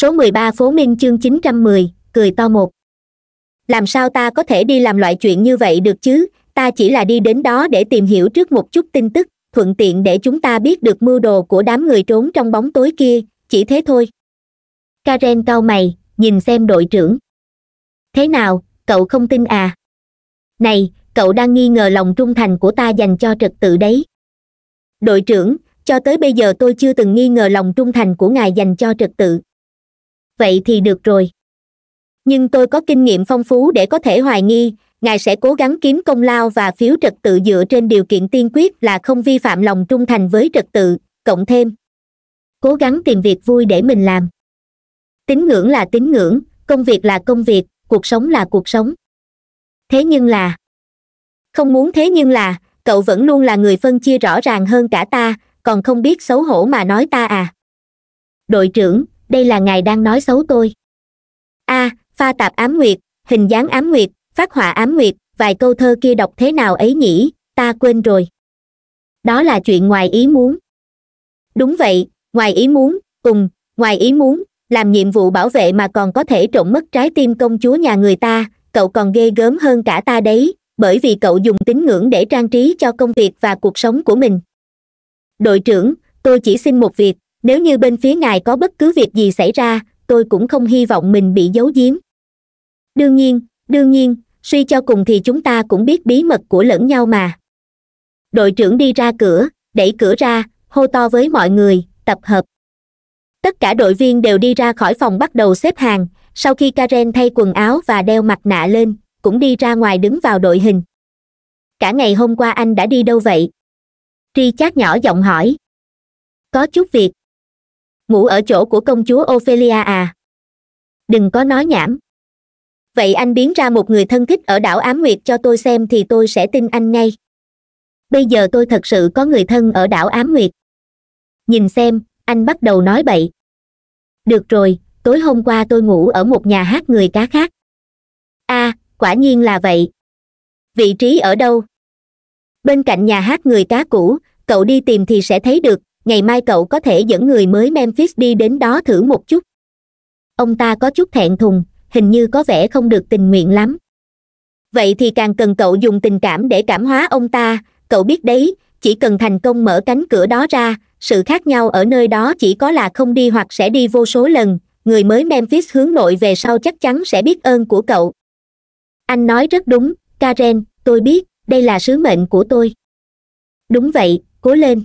số mười ba phố minh chương chín trăm mười cười to một làm sao ta có thể đi làm loại chuyện như vậy được chứ ta chỉ là đi đến đó để tìm hiểu trước một chút tin tức thuận tiện để chúng ta biết được mưu đồ của đám người trốn trong bóng tối kia chỉ thế thôi karen cau mày nhìn xem đội trưởng thế nào cậu không tin à này cậu đang nghi ngờ lòng trung thành của ta dành cho trật tự đấy đội trưởng cho tới bây giờ tôi chưa từng nghi ngờ lòng trung thành của ngài dành cho trật tự vậy thì được rồi nhưng tôi có kinh nghiệm phong phú để có thể hoài nghi ngài sẽ cố gắng kiếm công lao và phiếu trật tự dựa trên điều kiện tiên quyết là không vi phạm lòng trung thành với trật tự cộng thêm cố gắng tìm việc vui để mình làm tín ngưỡng là tín ngưỡng công việc là công việc cuộc sống là cuộc sống thế nhưng là không muốn thế nhưng là cậu vẫn luôn là người phân chia rõ ràng hơn cả ta còn không biết xấu hổ mà nói ta à đội trưởng đây là ngài đang nói xấu tôi a à, pha tạp ám nguyệt hình dáng ám nguyệt phát họa ám nguyệt vài câu thơ kia đọc thế nào ấy nhỉ ta quên rồi đó là chuyện ngoài ý muốn đúng vậy ngoài ý muốn cùng ngoài ý muốn làm nhiệm vụ bảo vệ mà còn có thể trộm mất trái tim công chúa nhà người ta cậu còn ghê gớm hơn cả ta đấy bởi vì cậu dùng tín ngưỡng để trang trí cho công việc và cuộc sống của mình đội trưởng tôi chỉ xin một việc nếu như bên phía ngài có bất cứ việc gì xảy ra tôi cũng không hy vọng mình bị giấu giếm đương nhiên đương nhiên suy cho cùng thì chúng ta cũng biết bí mật của lẫn nhau mà đội trưởng đi ra cửa đẩy cửa ra hô to với mọi người tập hợp tất cả đội viên đều đi ra khỏi phòng bắt đầu xếp hàng sau khi karen thay quần áo và đeo mặt nạ lên cũng đi ra ngoài đứng vào đội hình cả ngày hôm qua anh đã đi đâu vậy tri chát nhỏ giọng hỏi có chút việc ngủ ở chỗ của công chúa ophelia à đừng có nói nhảm vậy anh biến ra một người thân thích ở đảo ám nguyệt cho tôi xem thì tôi sẽ tin anh ngay bây giờ tôi thật sự có người thân ở đảo ám nguyệt nhìn xem anh bắt đầu nói bậy được rồi tối hôm qua tôi ngủ ở một nhà hát người cá khác a à, quả nhiên là vậy vị trí ở đâu bên cạnh nhà hát người cá cũ cậu đi tìm thì sẽ thấy được ngày mai cậu có thể dẫn người mới memphis đi đến đó thử một chút ông ta có chút thẹn thùng hình như có vẻ không được tình nguyện lắm vậy thì càng cần cậu dùng tình cảm để cảm hóa ông ta cậu biết đấy chỉ cần thành công mở cánh cửa đó ra sự khác nhau ở nơi đó chỉ có là không đi hoặc sẽ đi vô số lần người mới memphis hướng nội về sau chắc chắn sẽ biết ơn của cậu anh nói rất đúng karen tôi biết đây là sứ mệnh của tôi đúng vậy cố lên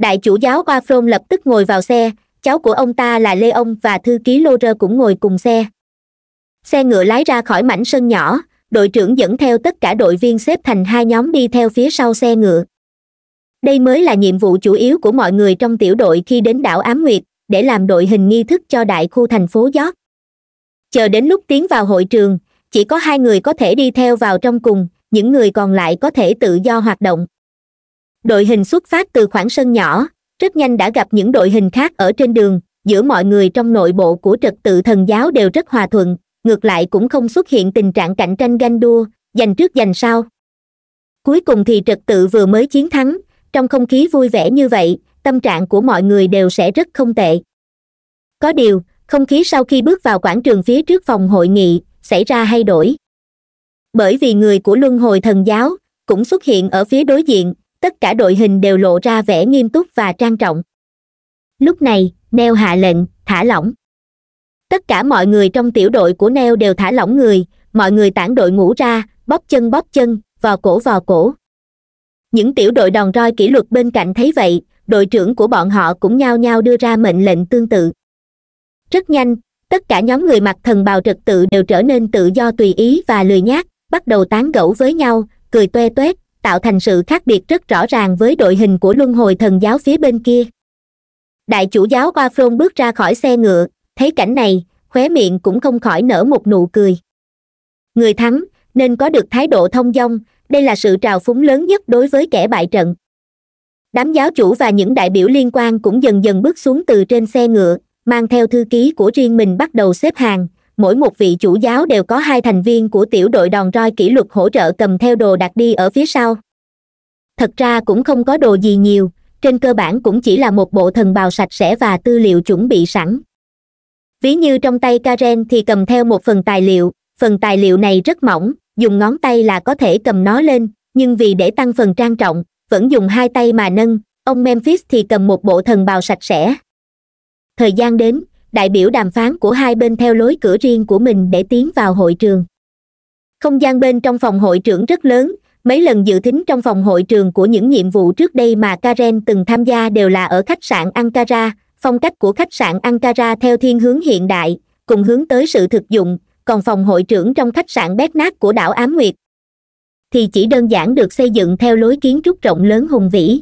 đại chủ giáo oa frôn lập tức ngồi vào xe cháu của ông ta là lê ông và thư ký lô rơ cũng ngồi cùng xe xe ngựa lái ra khỏi mảnh sân nhỏ đội trưởng dẫn theo tất cả đội viên xếp thành hai nhóm đi theo phía sau xe ngựa đây mới là nhiệm vụ chủ yếu của mọi người trong tiểu đội khi đến đảo ám nguyệt để làm đội hình nghi thức cho đại khu thành phố giót chờ đến lúc tiến vào hội trường chỉ có hai người có thể đi theo vào trong cùng những người còn lại có thể tự do hoạt động đội hình xuất phát từ khoảng sân nhỏ rất nhanh đã gặp những đội hình khác ở trên đường giữa mọi người trong nội bộ của trật tự thần giáo đều rất hòa thuận ngược lại cũng không xuất hiện tình trạng cạnh tranh ganh đua giành trước giành sau cuối cùng thì trật tự vừa mới chiến thắng trong không khí vui vẻ như vậy tâm trạng của mọi người đều sẽ rất không tệ có điều không khí sau khi bước vào quảng trường phía trước phòng hội nghị xảy ra hay đổi bởi vì người của luân hồi thần giáo cũng xuất hiện ở phía đối diện tất cả đội hình đều lộ ra vẻ nghiêm túc và trang trọng lúc này neo hạ lệnh thả lỏng tất cả mọi người trong tiểu đội của neo đều thả lỏng người mọi người tản đội ngũ ra bóp chân bóp chân vào cổ vào cổ những tiểu đội đòn roi kỷ luật bên cạnh thấy vậy đội trưởng của bọn họ cũng nhao nhao đưa ra mệnh lệnh tương tự rất nhanh tất cả nhóm người mặc thần bào trật tự đều trở nên tự do tùy ý và lười nhác bắt đầu tán gẫu với nhau cười toe toét tạo thành sự khác biệt rất rõ ràng với đội hình của luân hồi thần giáo phía bên kia đại chủ giáo hoa phôn bước ra khỏi xe ngựa thấy cảnh này khóe miệng cũng không khỏi nở một nụ cười người thắng nên có được thái độ thông dong đây là sự trào phúng lớn nhất đối với kẻ bại trận đám giáo chủ và những đại biểu liên quan cũng dần dần bước xuống từ trên xe ngựa mang theo thư ký của riêng mình bắt đầu xếp hàng mỗi một vị chủ giáo đều có hai thành viên của tiểu đội đòn roi kỷ luật hỗ trợ cầm theo đồ đặt đi ở phía sau thật ra cũng không có đồ gì nhiều trên cơ bản cũng chỉ là một bộ thần bào sạch sẽ và tư liệu chuẩn bị sẵn ví như trong tay karen thì cầm theo một phần tài liệu phần tài liệu này rất mỏng dùng ngón tay là có thể cầm nó lên nhưng vì để tăng phần trang trọng vẫn dùng hai tay mà nâng ông memphis thì cầm một bộ thần bào sạch sẽ thời gian đến đại biểu đàm phán của hai bên theo lối cửa riêng của mình để tiến vào hội trường không gian bên trong phòng hội trưởng rất lớn mấy lần dự thính trong phòng hội trường của những nhiệm vụ trước đây mà karen từng tham gia đều là ở khách sạn ankara phong cách của khách sạn ankara theo thiên hướng hiện đại cùng hướng tới sự thực dụng còn phòng hội trưởng trong khách sạn bét nát của đảo ám nguyệt thì chỉ đơn giản được xây dựng theo lối kiến trúc rộng lớn hùng vĩ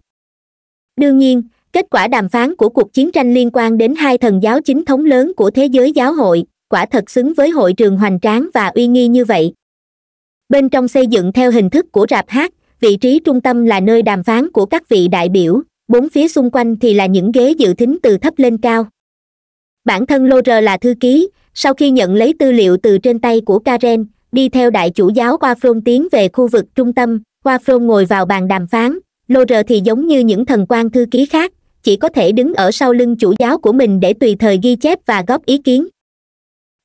đương nhiên kết quả đàm phán của cuộc chiến tranh liên quan đến hai thần giáo chính thống lớn của thế giới giáo hội quả thật xứng với hội trường hoành tráng và uy nghi như vậy bên trong xây dựng theo hình thức của rạp hát vị trí trung tâm là nơi đàm phán của các vị đại biểu bốn phía xung quanh thì là những ghế dự thính từ thấp lên cao bản thân lô rờ là thư ký sau khi nhận lấy tư liệu từ trên tay của karen đi theo đại chủ giáo qua frôn tiến về khu vực trung tâm qua frôn ngồi vào bàn đàm phán lô rờ thì giống như những thần quan thư ký khác chỉ có thể đứng ở sau lưng chủ giáo của mình để tùy thời ghi chép và góp ý kiến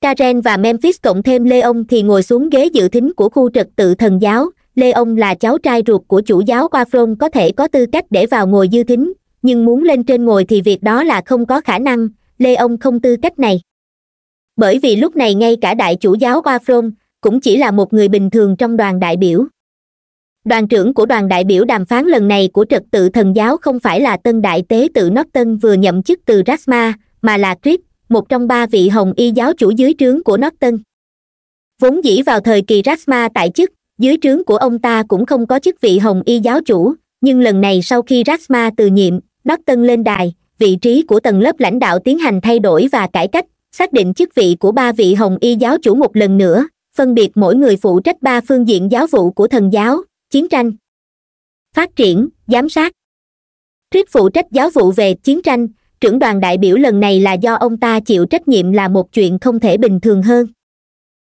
karen và memphis cộng thêm Lê ông thì ngồi xuống ghế dự thính của khu trật tự thần giáo Lê ông là cháu trai ruột của chủ giáo wafron có thể có tư cách để vào ngồi dư thính nhưng muốn lên trên ngồi thì việc đó là không có khả năng Lê ông không tư cách này bởi vì lúc này ngay cả đại chủ giáo wafron cũng chỉ là một người bình thường trong đoàn đại biểu đoàn trưởng của đoàn đại biểu đàm phán lần này của trật tự thần giáo không phải là tân đại tế tự nót tân vừa nhậm chức từ rasma mà là trip một trong ba vị hồng y giáo chủ dưới trướng của nót tân vốn dĩ vào thời kỳ rasma tại chức dưới trướng của ông ta cũng không có chức vị hồng y giáo chủ nhưng lần này sau khi rasma từ nhiệm nót tân lên đài vị trí của tầng lớp lãnh đạo tiến hành thay đổi và cải cách xác định chức vị của ba vị hồng y giáo chủ một lần nữa phân biệt mỗi người phụ trách ba phương diện giáo vụ của thần giáo chiến tranh phát triển giám sát thuyết phụ trách giáo vụ về chiến tranh trưởng đoàn đại biểu lần này là do ông ta chịu trách nhiệm là một chuyện không thể bình thường hơn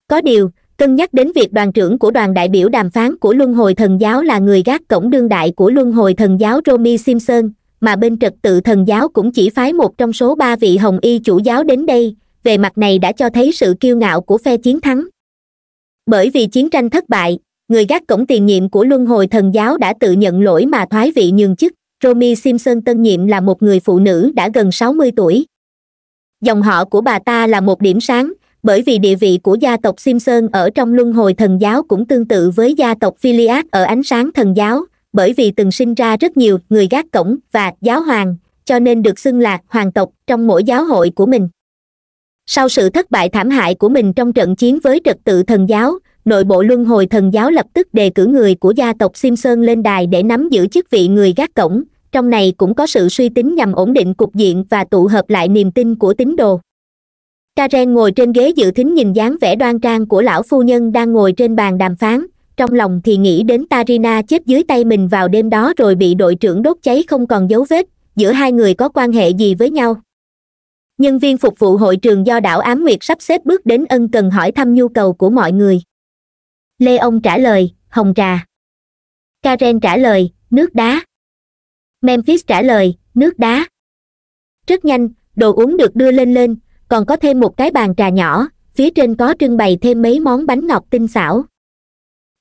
có điều cân nhắc đến việc đoàn trưởng của đoàn đại biểu đàm phán của luân hồi thần giáo là người gác cổng đương đại của luân hồi thần giáo romy simpson mà bên trật tự thần giáo cũng chỉ phái một trong số ba vị hồng y chủ giáo đến đây về mặt này đã cho thấy sự kiêu ngạo của phe chiến thắng bởi vì chiến tranh thất bại người gác cổng tiền nhiệm của luân hồi thần giáo đã tự nhận lỗi mà thoái vị nhường chức romy simpson tân nhiệm là một người phụ nữ đã gần 60 tuổi dòng họ của bà ta là một điểm sáng bởi vì địa vị của gia tộc simpson ở trong luân hồi thần giáo cũng tương tự với gia tộc philiad ở ánh sáng thần giáo bởi vì từng sinh ra rất nhiều người gác cổng và giáo hoàng cho nên được xưng là hoàng tộc trong mỗi giáo hội của mình sau sự thất bại thảm hại của mình trong trận chiến với trật tự thần giáo nội bộ luân hồi thần giáo lập tức đề cử người của gia tộc Simpson lên đài để nắm giữ chức vị người gác cổng, trong này cũng có sự suy tính nhằm ổn định cục diện và tụ hợp lại niềm tin của tín đồ. Karen ngồi trên ghế dự thính nhìn dáng vẻ đoan trang của lão phu nhân đang ngồi trên bàn đàm phán, trong lòng thì nghĩ đến Tarina chết dưới tay mình vào đêm đó rồi bị đội trưởng đốt cháy không còn dấu vết, giữa hai người có quan hệ gì với nhau. Nhân viên phục vụ hội trường do đảo Ám Nguyệt sắp xếp bước đến ân cần hỏi thăm nhu cầu của mọi người. Lê ông trả lời, hồng trà. Karen trả lời, nước đá. Memphis trả lời, nước đá. Rất nhanh, đồ uống được đưa lên lên, còn có thêm một cái bàn trà nhỏ, phía trên có trưng bày thêm mấy món bánh ngọt tinh xảo.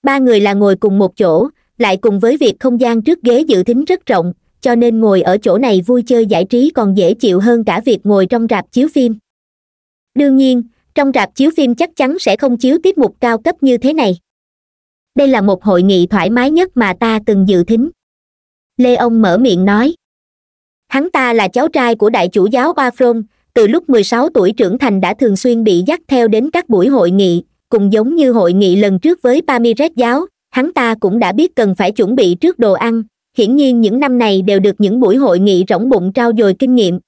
Ba người là ngồi cùng một chỗ, lại cùng với việc không gian trước ghế dự thính rất rộng, cho nên ngồi ở chỗ này vui chơi giải trí còn dễ chịu hơn cả việc ngồi trong rạp chiếu phim. Đương nhiên, trong rạp chiếu phim chắc chắn sẽ không chiếu tiết mục cao cấp như thế này đây là một hội nghị thoải mái nhất mà ta từng dự thính lê ông mở miệng nói hắn ta là cháu trai của đại chủ giáo ba frôn từ lúc 16 tuổi trưởng thành đã thường xuyên bị dắt theo đến các buổi hội nghị cùng giống như hội nghị lần trước với pamiret giáo hắn ta cũng đã biết cần phải chuẩn bị trước đồ ăn hiển nhiên những năm này đều được những buổi hội nghị rỗng bụng trao dồi kinh nghiệm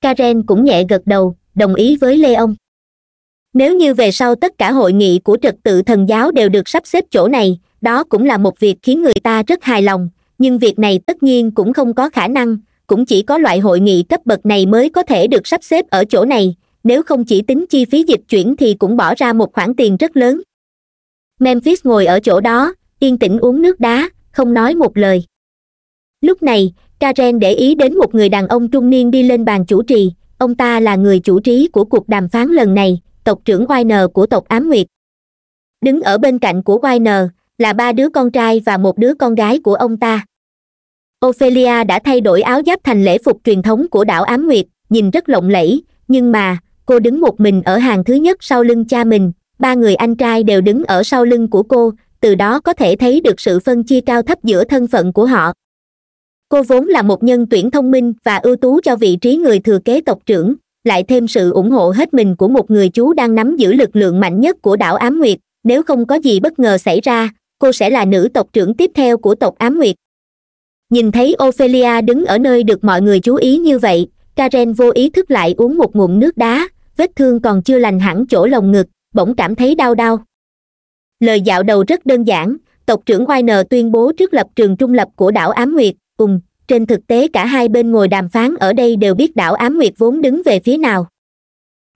karen cũng nhẹ gật đầu đồng ý với lê ông nếu như về sau tất cả hội nghị của trật tự thần giáo đều được sắp xếp chỗ này đó cũng là một việc khiến người ta rất hài lòng nhưng việc này tất nhiên cũng không có khả năng cũng chỉ có loại hội nghị cấp bậc này mới có thể được sắp xếp ở chỗ này nếu không chỉ tính chi phí dịch chuyển thì cũng bỏ ra một khoản tiền rất lớn memphis ngồi ở chỗ đó yên tĩnh uống nước đá không nói một lời lúc này karen để ý đến một người đàn ông trung niên đi lên bàn chủ trì ông ta là người chủ trì của cuộc đàm phán lần này tộc trưởng Winer của tộc Ám Nguyệt. Đứng ở bên cạnh của Winer là ba đứa con trai và một đứa con gái của ông ta. Ophelia đã thay đổi áo giáp thành lễ phục truyền thống của đảo Ám Nguyệt, nhìn rất lộng lẫy, nhưng mà, cô đứng một mình ở hàng thứ nhất sau lưng cha mình, ba người anh trai đều đứng ở sau lưng của cô, từ đó có thể thấy được sự phân chia cao thấp giữa thân phận của họ. Cô vốn là một nhân tuyển thông minh và ưu tú cho vị trí người thừa kế tộc trưởng, lại thêm sự ủng hộ hết mình của một người chú đang nắm giữ lực lượng mạnh nhất của đảo ám nguyệt nếu không có gì bất ngờ xảy ra cô sẽ là nữ tộc trưởng tiếp theo của tộc ám nguyệt nhìn thấy ophelia đứng ở nơi được mọi người chú ý như vậy karen vô ý thức lại uống một ngụm nước đá vết thương còn chưa lành hẳn chỗ lồng ngực bỗng cảm thấy đau đau lời dạo đầu rất đơn giản tộc trưởng oai tuyên bố trước lập trường trung lập của đảo ám nguyệt cùng trên thực tế cả hai bên ngồi đàm phán ở đây đều biết đảo ám nguyệt vốn đứng về phía nào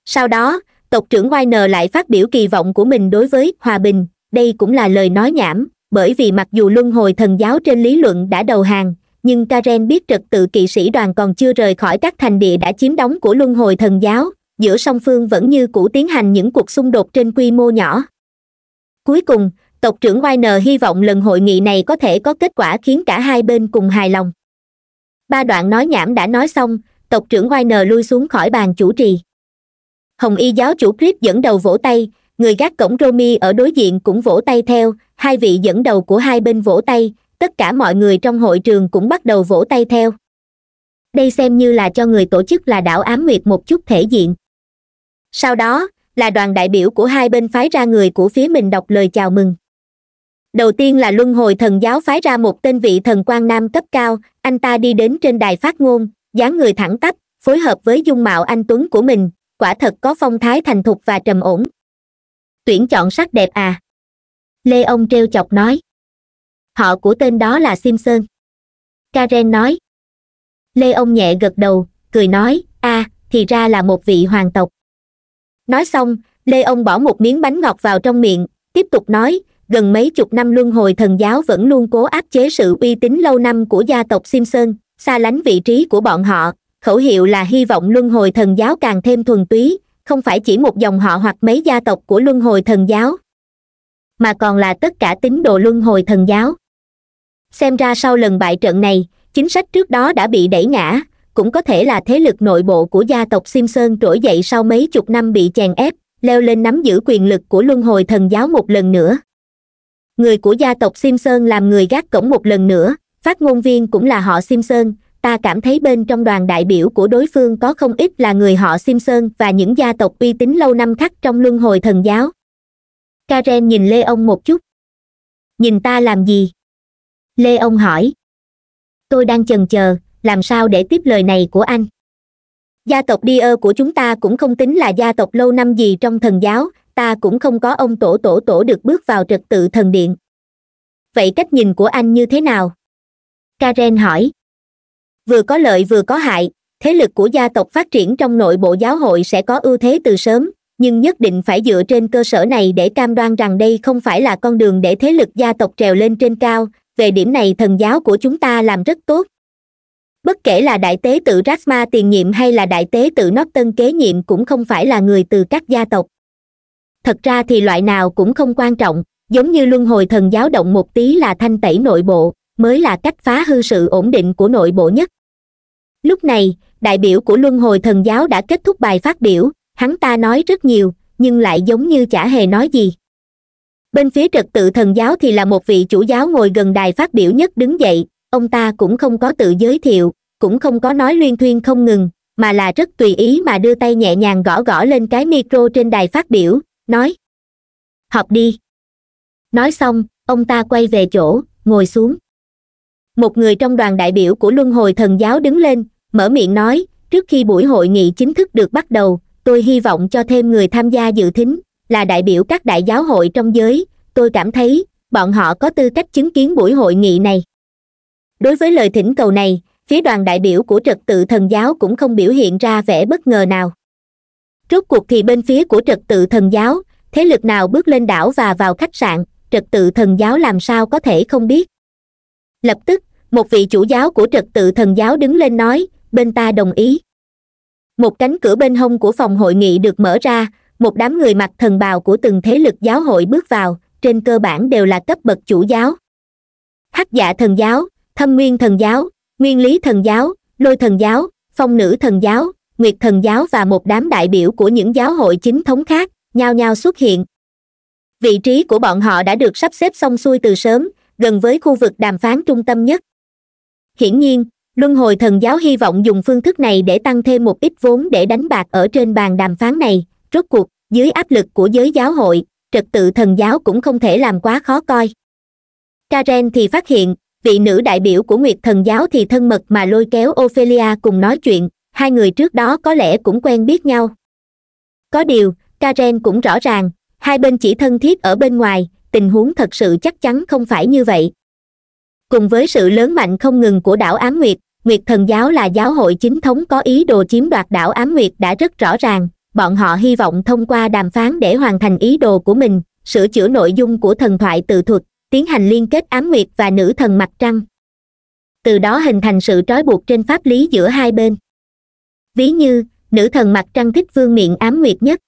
sau đó tộc trưởng Winer lại phát biểu kỳ vọng của mình đối với hòa bình đây cũng là lời nói nhảm bởi vì mặc dù luân hồi thần giáo trên lý luận đã đầu hàng nhưng karen biết trật tự kỵ sĩ đoàn còn chưa rời khỏi các thành địa đã chiếm đóng của luân hồi thần giáo giữa song phương vẫn như cũ tiến hành những cuộc xung đột trên quy mô nhỏ cuối cùng tộc trưởng Winer hy vọng lần hội nghị này có thể có kết quả khiến cả hai bên cùng hài lòng ba đoạn nói nhảm đã nói xong tộc trưởng Nờ lui xuống khỏi bàn chủ trì hồng y giáo chủ clip dẫn đầu vỗ tay người gác cổng romi ở đối diện cũng vỗ tay theo hai vị dẫn đầu của hai bên vỗ tay tất cả mọi người trong hội trường cũng bắt đầu vỗ tay theo đây xem như là cho người tổ chức là đảo ám nguyệt một chút thể diện sau đó là đoàn đại biểu của hai bên phái ra người của phía mình đọc lời chào mừng đầu tiên là luân hồi thần giáo phái ra một tên vị thần quan nam cấp cao anh ta đi đến trên đài phát ngôn dáng người thẳng tắp phối hợp với dung mạo anh tuấn của mình quả thật có phong thái thành thục và trầm ổn tuyển chọn sắc đẹp à lê ông treo chọc nói họ của tên đó là simpson karen nói lê ông nhẹ gật đầu cười nói a à, thì ra là một vị hoàng tộc nói xong lê ông bỏ một miếng bánh ngọt vào trong miệng tiếp tục nói gần mấy chục năm luân hồi thần giáo vẫn luôn cố áp chế sự uy tín lâu năm của gia tộc simpson xa lánh vị trí của bọn họ khẩu hiệu là hy vọng luân hồi thần giáo càng thêm thuần túy không phải chỉ một dòng họ hoặc mấy gia tộc của luân hồi thần giáo mà còn là tất cả tín đồ luân hồi thần giáo xem ra sau lần bại trận này chính sách trước đó đã bị đẩy ngã cũng có thể là thế lực nội bộ của gia tộc simpson trỗi dậy sau mấy chục năm bị chèn ép leo lên nắm giữ quyền lực của luân hồi thần giáo một lần nữa người của gia tộc simpson làm người gác cổng một lần nữa phát ngôn viên cũng là họ simpson ta cảm thấy bên trong đoàn đại biểu của đối phương có không ít là người họ simpson và những gia tộc uy tín lâu năm khắc trong luân hồi thần giáo karen nhìn lê ông một chút nhìn ta làm gì lê ông hỏi tôi đang chần chờ làm sao để tiếp lời này của anh gia tộc đi của chúng ta cũng không tính là gia tộc lâu năm gì trong thần giáo ta cũng không có ông tổ tổ tổ được bước vào trật tự thần điện vậy cách nhìn của anh như thế nào karen hỏi vừa có lợi vừa có hại thế lực của gia tộc phát triển trong nội bộ giáo hội sẽ có ưu thế từ sớm nhưng nhất định phải dựa trên cơ sở này để cam đoan rằng đây không phải là con đường để thế lực gia tộc trèo lên trên cao về điểm này thần giáo của chúng ta làm rất tốt bất kể là đại tế tự rasma tiền nhiệm hay là đại tế tự nót tân kế nhiệm cũng không phải là người từ các gia tộc thật ra thì loại nào cũng không quan trọng giống như luân hồi thần giáo động một tí là thanh tẩy nội bộ mới là cách phá hư sự ổn định của nội bộ nhất lúc này đại biểu của luân hồi thần giáo đã kết thúc bài phát biểu hắn ta nói rất nhiều nhưng lại giống như chả hề nói gì bên phía trật tự thần giáo thì là một vị chủ giáo ngồi gần đài phát biểu nhất đứng dậy ông ta cũng không có tự giới thiệu cũng không có nói luyên thuyên không ngừng mà là rất tùy ý mà đưa tay nhẹ nhàng gõ gõ lên cái micro trên đài phát biểu nói học đi nói xong ông ta quay về chỗ ngồi xuống một người trong đoàn đại biểu của luân hồi thần giáo đứng lên mở miệng nói trước khi buổi hội nghị chính thức được bắt đầu tôi hy vọng cho thêm người tham gia dự thính là đại biểu các đại giáo hội trong giới tôi cảm thấy bọn họ có tư cách chứng kiến buổi hội nghị này đối với lời thỉnh cầu này phía đoàn đại biểu của trật tự thần giáo cũng không biểu hiện ra vẻ bất ngờ nào rốt cuộc thì bên phía của trật tự thần giáo thế lực nào bước lên đảo và vào khách sạn trật tự thần giáo làm sao có thể không biết lập tức một vị chủ giáo của trật tự thần giáo đứng lên nói bên ta đồng ý một cánh cửa bên hông của phòng hội nghị được mở ra một đám người mặc thần bào của từng thế lực giáo hội bước vào trên cơ bản đều là cấp bậc chủ giáo hắc dạ thần giáo thâm nguyên thần giáo nguyên lý thần giáo lôi thần giáo phong nữ thần giáo nguyệt thần giáo và một đám đại biểu của những giáo hội chính thống khác nhao nhao xuất hiện vị trí của bọn họ đã được sắp xếp xong xuôi từ sớm gần với khu vực đàm phán trung tâm nhất hiển nhiên luân hồi thần giáo hy vọng dùng phương thức này để tăng thêm một ít vốn để đánh bạc ở trên bàn đàm phán này rốt cuộc dưới áp lực của giới giáo hội trật tự thần giáo cũng không thể làm quá khó coi karen thì phát hiện vị nữ đại biểu của nguyệt thần giáo thì thân mật mà lôi kéo ophelia cùng nói chuyện hai người trước đó có lẽ cũng quen biết nhau có điều karen cũng rõ ràng hai bên chỉ thân thiết ở bên ngoài tình huống thật sự chắc chắn không phải như vậy cùng với sự lớn mạnh không ngừng của đảo Ám nguyệt nguyệt thần giáo là giáo hội chính thống có ý đồ chiếm đoạt đảo Ám nguyệt đã rất rõ ràng bọn họ hy vọng thông qua đàm phán để hoàn thành ý đồ của mình sửa chữa nội dung của thần thoại tự thuật tiến hành liên kết ám nguyệt và nữ thần mặt trăng từ đó hình thành sự trói buộc trên pháp lý giữa hai bên ví như nữ thần mặt trăng thích vương miệng ám nguyệt nhất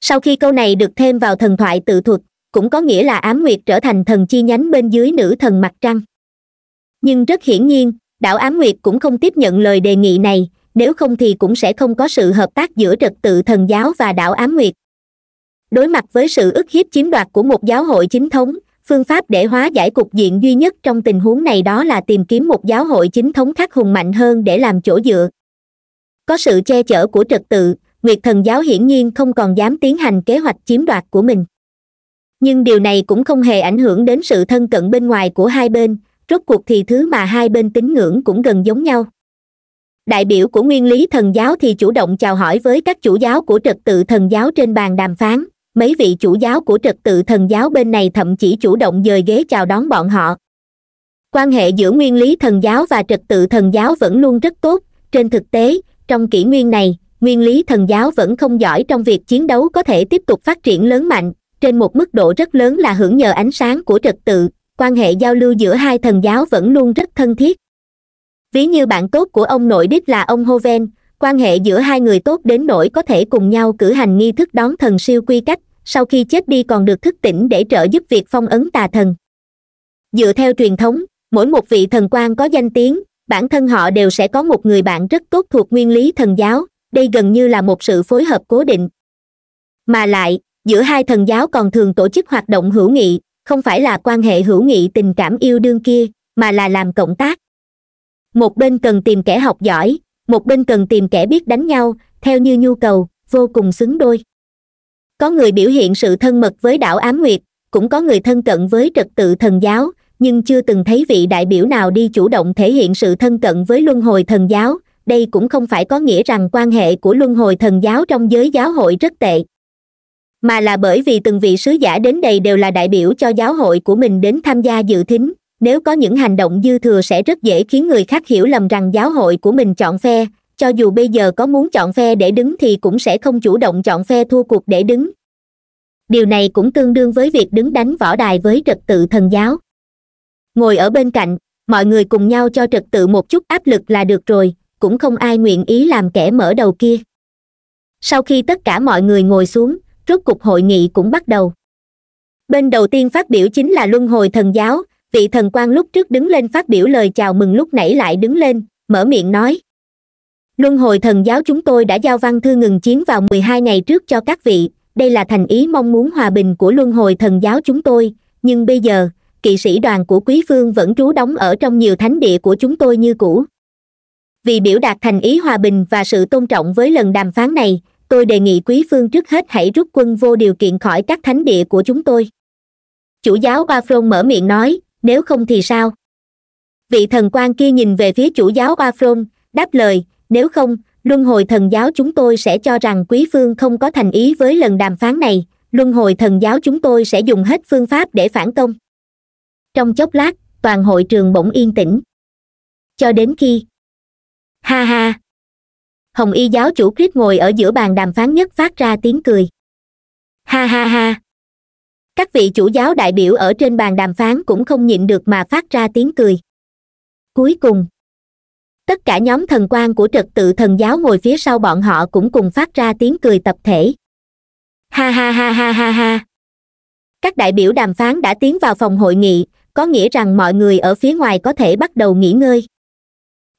sau khi câu này được thêm vào thần thoại tự thuật cũng có nghĩa là ám nguyệt trở thành thần chi nhánh bên dưới nữ thần mặt trăng nhưng rất hiển nhiên đảo ám nguyệt cũng không tiếp nhận lời đề nghị này nếu không thì cũng sẽ không có sự hợp tác giữa trật tự thần giáo và đảo ám nguyệt đối mặt với sự ức hiếp chiếm đoạt của một giáo hội chính thống phương pháp để hóa giải cục diện duy nhất trong tình huống này đó là tìm kiếm một giáo hội chính thống khác hùng mạnh hơn để làm chỗ dựa có sự che chở của trật tự nguyệt thần giáo hiển nhiên không còn dám tiến hành kế hoạch chiếm đoạt của mình nhưng điều này cũng không hề ảnh hưởng đến sự thân cận bên ngoài của hai bên rốt cuộc thì thứ mà hai bên tín ngưỡng cũng gần giống nhau đại biểu của nguyên lý thần giáo thì chủ động chào hỏi với các chủ giáo của trật tự thần giáo trên bàn đàm phán mấy vị chủ giáo của trật tự thần giáo bên này thậm chí chủ động dời ghế chào đón bọn họ quan hệ giữa nguyên lý thần giáo và trật tự thần giáo vẫn luôn rất tốt trên thực tế trong kỷ nguyên này nguyên lý thần giáo vẫn không giỏi trong việc chiến đấu có thể tiếp tục phát triển lớn mạnh trên một mức độ rất lớn là hưởng nhờ ánh sáng của trật tự quan hệ giao lưu giữa hai thần giáo vẫn luôn rất thân thiết ví như bạn tốt của ông nội đích là ông hoven quan hệ giữa hai người tốt đến nỗi có thể cùng nhau cử hành nghi thức đón thần siêu quy cách sau khi chết đi còn được thức tỉnh để trợ giúp việc phong ấn tà thần dựa theo truyền thống mỗi một vị thần quan có danh tiếng bản thân họ đều sẽ có một người bạn rất tốt thuộc nguyên lý thần giáo đây gần như là một sự phối hợp cố định mà lại giữa hai thần giáo còn thường tổ chức hoạt động hữu nghị không phải là quan hệ hữu nghị tình cảm yêu đương kia mà là làm cộng tác một bên cần tìm kẻ học giỏi một bên cần tìm kẻ biết đánh nhau theo như nhu cầu vô cùng xứng đôi có người biểu hiện sự thân mật với đảo ám nguyệt cũng có người thân cận với trật tự thần giáo nhưng chưa từng thấy vị đại biểu nào đi chủ động thể hiện sự thân cận với luân hồi thần giáo đây cũng không phải có nghĩa rằng quan hệ của luân hồi thần giáo trong giới giáo hội rất tệ mà là bởi vì từng vị sứ giả đến đây đều là đại biểu cho giáo hội của mình đến tham gia dự thính nếu có những hành động dư thừa sẽ rất dễ khiến người khác hiểu lầm rằng giáo hội của mình chọn phe cho dù bây giờ có muốn chọn phe để đứng thì cũng sẽ không chủ động chọn phe thua cuộc để đứng điều này cũng tương đương với việc đứng đánh võ đài với trật tự thần giáo ngồi ở bên cạnh mọi người cùng nhau cho trật tự một chút áp lực là được rồi cũng không ai nguyện ý làm kẻ mở đầu kia sau khi tất cả mọi người ngồi xuống rốt cuộc hội nghị cũng bắt đầu bên đầu tiên phát biểu chính là luân hồi thần giáo vị thần quan lúc trước đứng lên phát biểu lời chào mừng lúc nãy lại đứng lên mở miệng nói luân hồi thần giáo chúng tôi đã giao văn thư ngừng chiến vào mười hai ngày trước cho các vị đây là thành ý mong muốn hòa bình của luân hồi thần giáo chúng tôi nhưng bây giờ kỵ sĩ đoàn của quý phương vẫn trú đóng ở trong nhiều thánh địa của chúng tôi như cũ vì biểu đạt thành ý hòa bình và sự tôn trọng với lần đàm phán này tôi đề nghị quý phương trước hết hãy rút quân vô điều kiện khỏi các thánh địa của chúng tôi chủ giáo ba frôn mở miệng nói nếu không thì sao vị thần quan kia nhìn về phía chủ giáo ba frôn đáp lời nếu không luân hồi thần giáo chúng tôi sẽ cho rằng quý phương không có thành ý với lần đàm phán này luân hồi thần giáo chúng tôi sẽ dùng hết phương pháp để phản công trong chốc lát toàn hội trường bỗng yên tĩnh cho đến khi ha ha hồng y giáo chủ quyết ngồi ở giữa bàn đàm phán nhất phát ra tiếng cười ha ha ha các vị chủ giáo đại biểu ở trên bàn đàm phán cũng không nhịn được mà phát ra tiếng cười cuối cùng tất cả nhóm thần quan của trật tự thần giáo ngồi phía sau bọn họ cũng cùng phát ra tiếng cười tập thể ha ha ha ha ha ha các đại biểu đàm phán đã tiến vào phòng hội nghị có nghĩa rằng mọi người ở phía ngoài có thể bắt đầu nghỉ ngơi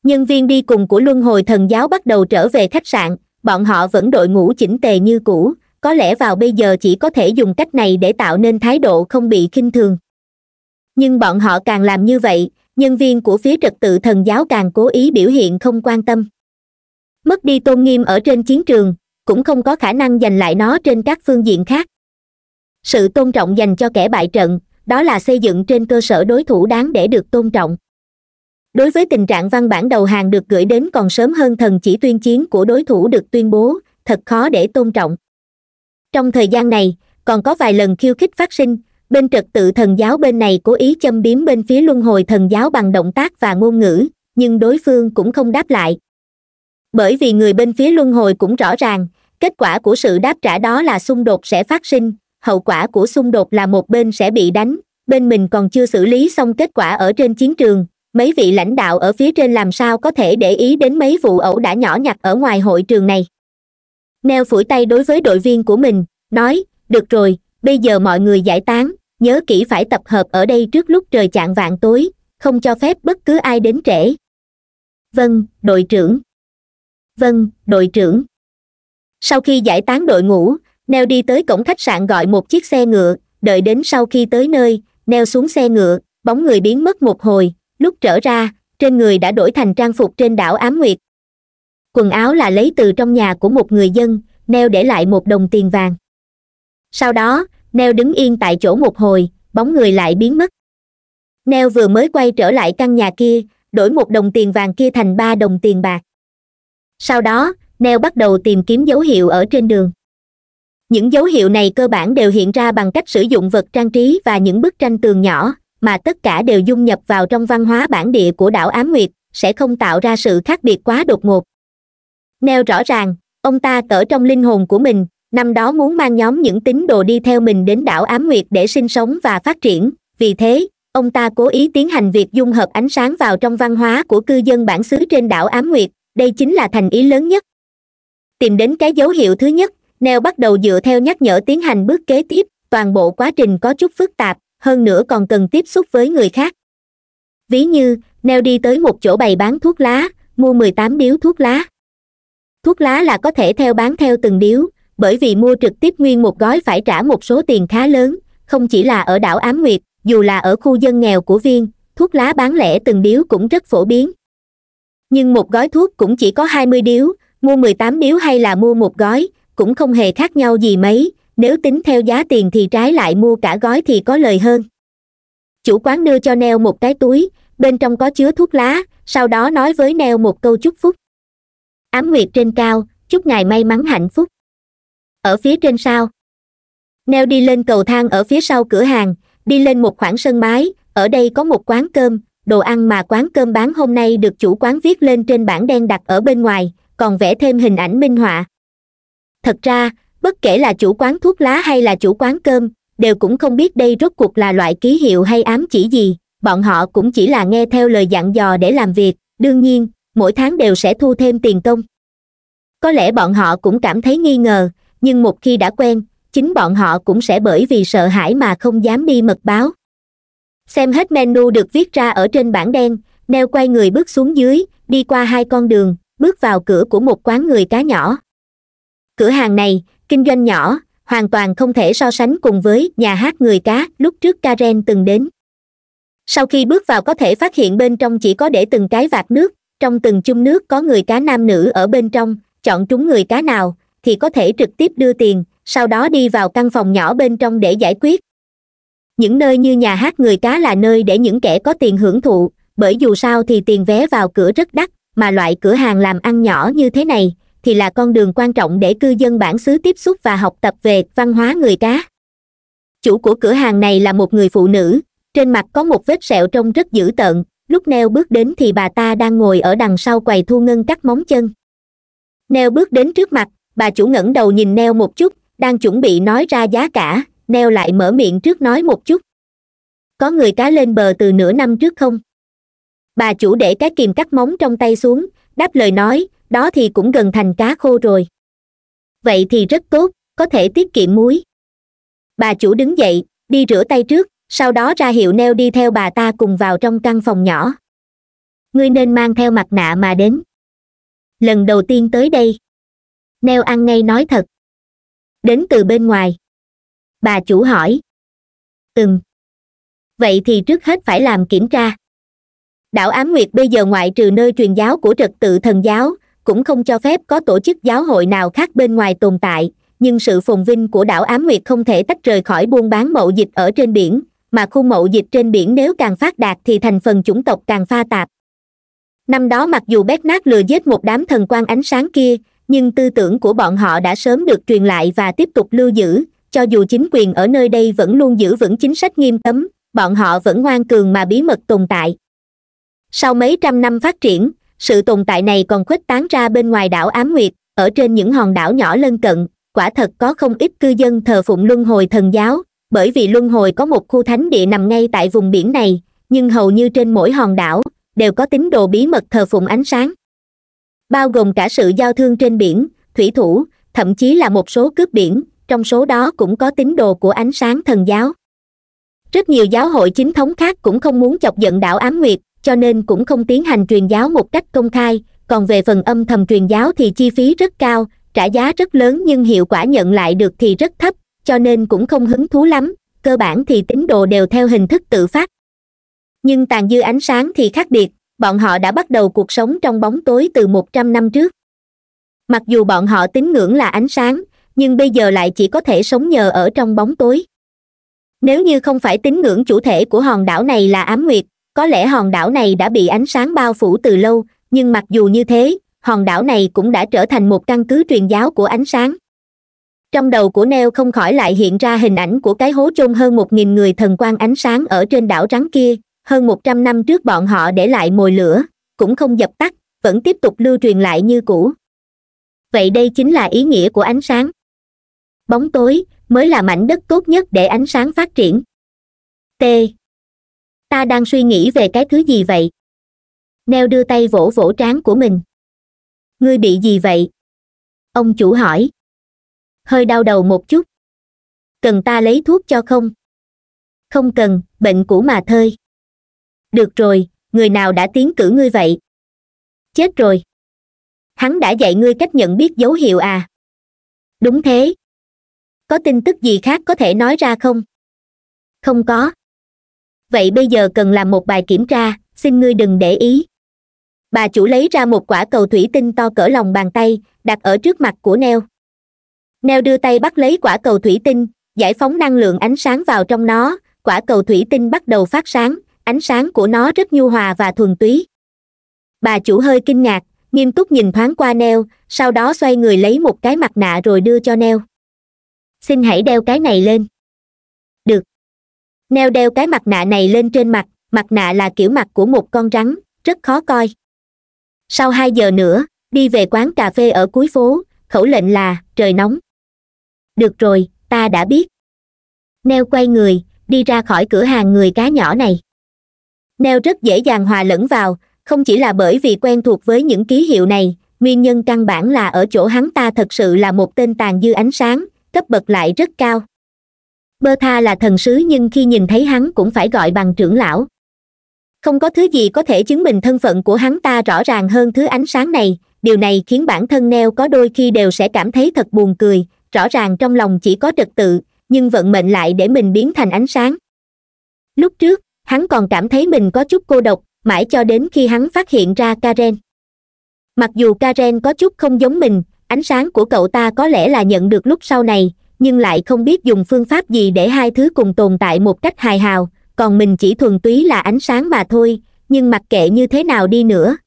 nhân viên đi cùng của luân hồi thần giáo bắt đầu trở về khách sạn bọn họ vẫn đội ngũ chỉnh tề như cũ có lẽ vào bây giờ chỉ có thể dùng cách này để tạo nên thái độ không bị khinh thường nhưng bọn họ càng làm như vậy nhân viên của phía trật tự thần giáo càng cố ý biểu hiện không quan tâm mất đi tôn nghiêm ở trên chiến trường cũng không có khả năng giành lại nó trên các phương diện khác sự tôn trọng dành cho kẻ bại trận đó là xây dựng trên cơ sở đối thủ đáng để được tôn trọng đối với tình trạng văn bản đầu hàng được gửi đến còn sớm hơn thần chỉ tuyên chiến của đối thủ được tuyên bố thật khó để tôn trọng trong thời gian này còn có vài lần khiêu khích phát sinh bên trật tự thần giáo bên này cố ý châm biếm bên phía luân hồi thần giáo bằng động tác và ngôn ngữ nhưng đối phương cũng không đáp lại bởi vì người bên phía luân hồi cũng rõ ràng kết quả của sự đáp trả đó là xung đột sẽ phát sinh hậu quả của xung đột là một bên sẽ bị đánh bên mình còn chưa xử lý xong kết quả ở trên chiến trường mấy vị lãnh đạo ở phía trên làm sao có thể để ý đến mấy vụ ẩu đả nhỏ nhặt ở ngoài hội trường này neo phủi tay đối với đội viên của mình nói được rồi bây giờ mọi người giải tán nhớ kỹ phải tập hợp ở đây trước lúc trời chạng vạn tối không cho phép bất cứ ai đến trễ vâng đội trưởng vâng đội trưởng sau khi giải tán đội ngũ neo đi tới cổng khách sạn gọi một chiếc xe ngựa đợi đến sau khi tới nơi neo xuống xe ngựa bóng người biến mất một hồi lúc trở ra trên người đã đổi thành trang phục trên đảo ám nguyệt quần áo là lấy từ trong nhà của một người dân neo để lại một đồng tiền vàng sau đó neo đứng yên tại chỗ một hồi bóng người lại biến mất neo vừa mới quay trở lại căn nhà kia đổi một đồng tiền vàng kia thành ba đồng tiền bạc sau đó neo bắt đầu tìm kiếm dấu hiệu ở trên đường những dấu hiệu này cơ bản đều hiện ra bằng cách sử dụng vật trang trí và những bức tranh tường nhỏ mà tất cả đều dung nhập vào trong văn hóa bản địa của đảo ám nguyệt sẽ không tạo ra sự khác biệt quá đột ngột neo rõ ràng ông ta cỡ trong linh hồn của mình năm đó muốn mang nhóm những tín đồ đi theo mình đến đảo ám nguyệt để sinh sống và phát triển vì thế ông ta cố ý tiến hành việc dung hợp ánh sáng vào trong văn hóa của cư dân bản xứ trên đảo ám nguyệt đây chính là thành ý lớn nhất tìm đến cái dấu hiệu thứ nhất neo bắt đầu dựa theo nhắc nhở tiến hành bước kế tiếp toàn bộ quá trình có chút phức tạp hơn nữa còn cần tiếp xúc với người khác ví như neo đi tới một chỗ bày bán thuốc lá mua mười tám điếu thuốc lá thuốc lá là có thể theo bán theo từng điếu bởi vì mua trực tiếp nguyên một gói phải trả một số tiền khá lớn không chỉ là ở đảo ám nguyệt dù là ở khu dân nghèo của viên thuốc lá bán lẻ từng điếu cũng rất phổ biến nhưng một gói thuốc cũng chỉ có hai mươi điếu mua mười tám điếu hay là mua một gói cũng không hề khác nhau gì mấy nếu tính theo giá tiền thì trái lại mua cả gói thì có lời hơn chủ quán đưa cho neo một cái túi bên trong có chứa thuốc lá sau đó nói với neo một câu chúc phúc ám nguyệt trên cao chúc ngài may mắn hạnh phúc ở phía trên sao neo đi lên cầu thang ở phía sau cửa hàng đi lên một khoảng sân mái. ở đây có một quán cơm đồ ăn mà quán cơm bán hôm nay được chủ quán viết lên trên bảng đen đặt ở bên ngoài còn vẽ thêm hình ảnh minh họa thật ra bất kể là chủ quán thuốc lá hay là chủ quán cơm đều cũng không biết đây rốt cuộc là loại ký hiệu hay ám chỉ gì bọn họ cũng chỉ là nghe theo lời dặn dò để làm việc đương nhiên mỗi tháng đều sẽ thu thêm tiền công có lẽ bọn họ cũng cảm thấy nghi ngờ nhưng một khi đã quen chính bọn họ cũng sẽ bởi vì sợ hãi mà không dám đi mật báo xem hết menu được viết ra ở trên bảng đen neo quay người bước xuống dưới đi qua hai con đường bước vào cửa của một quán người cá nhỏ cửa hàng này kinh doanh nhỏ hoàn toàn không thể so sánh cùng với nhà hát người cá lúc trước karen từng đến sau khi bước vào có thể phát hiện bên trong chỉ có để từng cái vạt nước trong từng chung nước có người cá nam nữ ở bên trong chọn chúng người cá nào thì có thể trực tiếp đưa tiền sau đó đi vào căn phòng nhỏ bên trong để giải quyết những nơi như nhà hát người cá là nơi để những kẻ có tiền hưởng thụ bởi dù sao thì tiền vé vào cửa rất đắt mà loại cửa hàng làm ăn nhỏ như thế này thì là con đường quan trọng để cư dân bản xứ tiếp xúc và học tập về văn hóa người cá chủ của cửa hàng này là một người phụ nữ trên mặt có một vết sẹo trông rất dữ tợn lúc neo bước đến thì bà ta đang ngồi ở đằng sau quầy thu ngân cắt móng chân neo bước đến trước mặt bà chủ ngẩng đầu nhìn neo một chút đang chuẩn bị nói ra giá cả neo lại mở miệng trước nói một chút có người cá lên bờ từ nửa năm trước không bà chủ để cái kìm cắt móng trong tay xuống đáp lời nói đó thì cũng gần thành cá khô rồi vậy thì rất tốt có thể tiết kiệm muối bà chủ đứng dậy đi rửa tay trước sau đó ra hiệu neo đi theo bà ta cùng vào trong căn phòng nhỏ ngươi nên mang theo mặt nạ mà đến lần đầu tiên tới đây neo ăn ngay nói thật đến từ bên ngoài bà chủ hỏi ừm vậy thì trước hết phải làm kiểm tra đảo ám nguyệt bây giờ ngoại trừ nơi truyền giáo của trật tự thần giáo cũng không cho phép có tổ chức giáo hội nào khác bên ngoài tồn tại nhưng sự phồn vinh của đảo ám nguyệt không thể tách rời khỏi buôn bán mậu dịch ở trên biển mà khu mậu dịch trên biển nếu càng phát đạt thì thành phần chủng tộc càng pha tạp năm đó mặc dù bét nát lừa giết một đám thần quan ánh sáng kia nhưng tư tưởng của bọn họ đã sớm được truyền lại và tiếp tục lưu giữ cho dù chính quyền ở nơi đây vẫn luôn giữ vững chính sách nghiêm cấm bọn họ vẫn ngoan cường mà bí mật tồn tại sau mấy trăm năm phát triển sự tồn tại này còn khuếch tán ra bên ngoài đảo ám nguyệt ở trên những hòn đảo nhỏ lân cận quả thật có không ít cư dân thờ phụng luân hồi thần giáo bởi vì luân hồi có một khu thánh địa nằm ngay tại vùng biển này nhưng hầu như trên mỗi hòn đảo đều có tín đồ bí mật thờ phụng ánh sáng bao gồm cả sự giao thương trên biển thủy thủ thậm chí là một số cướp biển trong số đó cũng có tín đồ của ánh sáng thần giáo rất nhiều giáo hội chính thống khác cũng không muốn chọc giận đảo ám nguyệt cho nên cũng không tiến hành truyền giáo một cách công khai còn về phần âm thầm truyền giáo thì chi phí rất cao trả giá rất lớn nhưng hiệu quả nhận lại được thì rất thấp cho nên cũng không hứng thú lắm cơ bản thì tín đồ đều theo hình thức tự phát nhưng tàn dư ánh sáng thì khác biệt bọn họ đã bắt đầu cuộc sống trong bóng tối từ một trăm năm trước mặc dù bọn họ tín ngưỡng là ánh sáng nhưng bây giờ lại chỉ có thể sống nhờ ở trong bóng tối nếu như không phải tín ngưỡng chủ thể của hòn đảo này là ám nguyệt có lẽ hòn đảo này đã bị ánh sáng bao phủ từ lâu nhưng mặc dù như thế hòn đảo này cũng đã trở thành một căn cứ truyền giáo của ánh sáng trong đầu của neo không khỏi lại hiện ra hình ảnh của cái hố chôn hơn một nghìn người thần quan ánh sáng ở trên đảo rắn kia hơn một trăm năm trước bọn họ để lại mồi lửa cũng không dập tắt vẫn tiếp tục lưu truyền lại như cũ vậy đây chính là ý nghĩa của ánh sáng bóng tối mới là mảnh đất tốt nhất để ánh sáng phát triển t ta đang suy nghĩ về cái thứ gì vậy neo đưa tay vỗ vỗ trán của mình ngươi bị gì vậy ông chủ hỏi hơi đau đầu một chút cần ta lấy thuốc cho không không cần bệnh cũ mà thôi. được rồi người nào đã tiến cử ngươi vậy chết rồi hắn đã dạy ngươi cách nhận biết dấu hiệu à đúng thế có tin tức gì khác có thể nói ra không không có vậy bây giờ cần làm một bài kiểm tra xin ngươi đừng để ý bà chủ lấy ra một quả cầu thủy tinh to cỡ lòng bàn tay đặt ở trước mặt của neo neo đưa tay bắt lấy quả cầu thủy tinh giải phóng năng lượng ánh sáng vào trong nó quả cầu thủy tinh bắt đầu phát sáng ánh sáng của nó rất nhu hòa và thuần túy bà chủ hơi kinh ngạc nghiêm túc nhìn thoáng qua neo sau đó xoay người lấy một cái mặt nạ rồi đưa cho neo xin hãy đeo cái này lên neo đeo cái mặt nạ này lên trên mặt mặt nạ là kiểu mặt của một con rắn rất khó coi sau hai giờ nữa đi về quán cà phê ở cuối phố khẩu lệnh là trời nóng được rồi ta đã biết neo quay người đi ra khỏi cửa hàng người cá nhỏ này neo rất dễ dàng hòa lẫn vào không chỉ là bởi vì quen thuộc với những ký hiệu này nguyên nhân căn bản là ở chỗ hắn ta thật sự là một tên tàn dư ánh sáng cấp bậc lại rất cao bơ tha là thần sứ nhưng khi nhìn thấy hắn cũng phải gọi bằng trưởng lão không có thứ gì có thể chứng minh thân phận của hắn ta rõ ràng hơn thứ ánh sáng này điều này khiến bản thân neo có đôi khi đều sẽ cảm thấy thật buồn cười rõ ràng trong lòng chỉ có trật tự nhưng vận mệnh lại để mình biến thành ánh sáng lúc trước hắn còn cảm thấy mình có chút cô độc mãi cho đến khi hắn phát hiện ra karen mặc dù karen có chút không giống mình ánh sáng của cậu ta có lẽ là nhận được lúc sau này nhưng lại không biết dùng phương pháp gì để hai thứ cùng tồn tại một cách hài hào còn mình chỉ thuần túy là ánh sáng mà thôi nhưng mặc kệ như thế nào đi nữa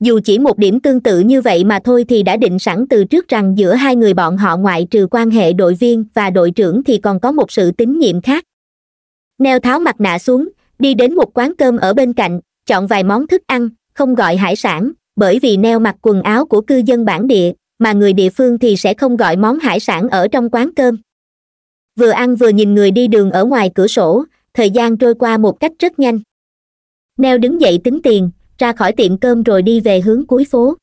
dù chỉ một điểm tương tự như vậy mà thôi thì đã định sẵn từ trước rằng giữa hai người bọn họ ngoại trừ quan hệ đội viên và đội trưởng thì còn có một sự tín nhiệm khác neo tháo mặt nạ xuống đi đến một quán cơm ở bên cạnh chọn vài món thức ăn không gọi hải sản bởi vì neo mặc quần áo của cư dân bản địa mà người địa phương thì sẽ không gọi món hải sản ở trong quán cơm vừa ăn vừa nhìn người đi đường ở ngoài cửa sổ thời gian trôi qua một cách rất nhanh neo đứng dậy tính tiền ra khỏi tiệm cơm rồi đi về hướng cuối phố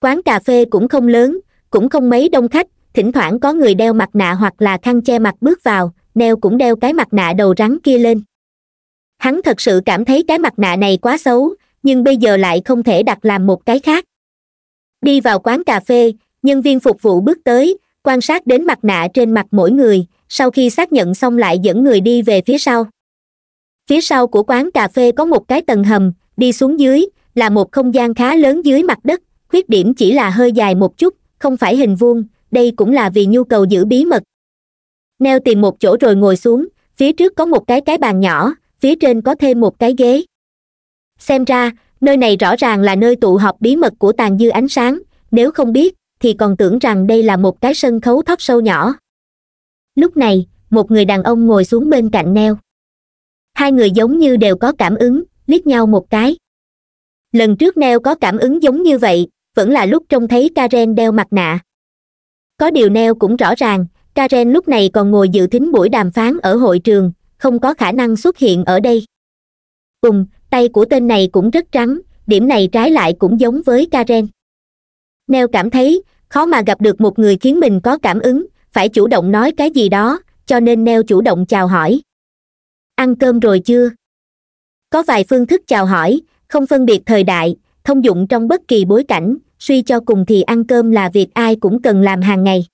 quán cà phê cũng không lớn cũng không mấy đông khách thỉnh thoảng có người đeo mặt nạ hoặc là khăn che mặt bước vào neo cũng đeo cái mặt nạ đầu rắn kia lên hắn thật sự cảm thấy cái mặt nạ này quá xấu nhưng bây giờ lại không thể đặt làm một cái khác đi vào quán cà phê nhân viên phục vụ bước tới quan sát đến mặt nạ trên mặt mỗi người sau khi xác nhận xong lại dẫn người đi về phía sau phía sau của quán cà phê có một cái tầng hầm đi xuống dưới là một không gian khá lớn dưới mặt đất khuyết điểm chỉ là hơi dài một chút không phải hình vuông đây cũng là vì nhu cầu giữ bí mật neo tìm một chỗ rồi ngồi xuống phía trước có một cái cái bàn nhỏ phía trên có thêm một cái ghế xem ra nơi này rõ ràng là nơi tụ họp bí mật của tàn dư ánh sáng nếu không biết thì còn tưởng rằng đây là một cái sân khấu thấp sâu nhỏ lúc này một người đàn ông ngồi xuống bên cạnh neo hai người giống như đều có cảm ứng liếc nhau một cái lần trước neo có cảm ứng giống như vậy vẫn là lúc trông thấy karen đeo mặt nạ có điều neo cũng rõ ràng karen lúc này còn ngồi dự thính buổi đàm phán ở hội trường không có khả năng xuất hiện ở đây cùng tay của tên này cũng rất trắng điểm này trái lại cũng giống với karen neo cảm thấy khó mà gặp được một người khiến mình có cảm ứng phải chủ động nói cái gì đó cho nên neo chủ động chào hỏi ăn cơm rồi chưa có vài phương thức chào hỏi không phân biệt thời đại thông dụng trong bất kỳ bối cảnh suy cho cùng thì ăn cơm là việc ai cũng cần làm hàng ngày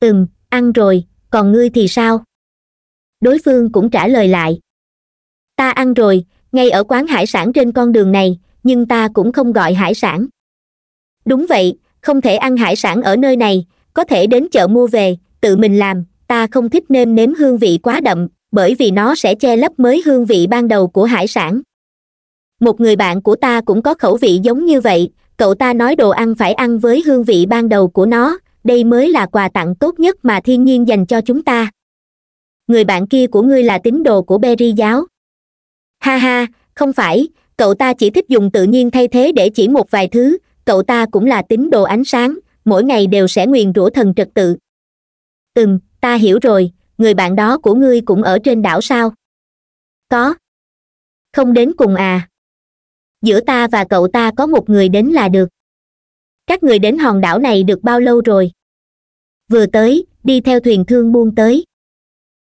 ừm ăn rồi còn ngươi thì sao đối phương cũng trả lời lại ta ăn rồi ngay ở quán hải sản trên con đường này nhưng ta cũng không gọi hải sản đúng vậy không thể ăn hải sản ở nơi này có thể đến chợ mua về tự mình làm ta không thích nêm nếm hương vị quá đậm bởi vì nó sẽ che lấp mới hương vị ban đầu của hải sản một người bạn của ta cũng có khẩu vị giống như vậy cậu ta nói đồ ăn phải ăn với hương vị ban đầu của nó đây mới là quà tặng tốt nhất mà thiên nhiên dành cho chúng ta người bạn kia của ngươi là tín đồ của berry giáo ha ha không phải cậu ta chỉ thích dùng tự nhiên thay thế để chỉ một vài thứ cậu ta cũng là tín đồ ánh sáng mỗi ngày đều sẽ nguyền rủa thần trật tự Từng, ta hiểu rồi người bạn đó của ngươi cũng ở trên đảo sao có không đến cùng à giữa ta và cậu ta có một người đến là được các người đến hòn đảo này được bao lâu rồi vừa tới đi theo thuyền thương buôn tới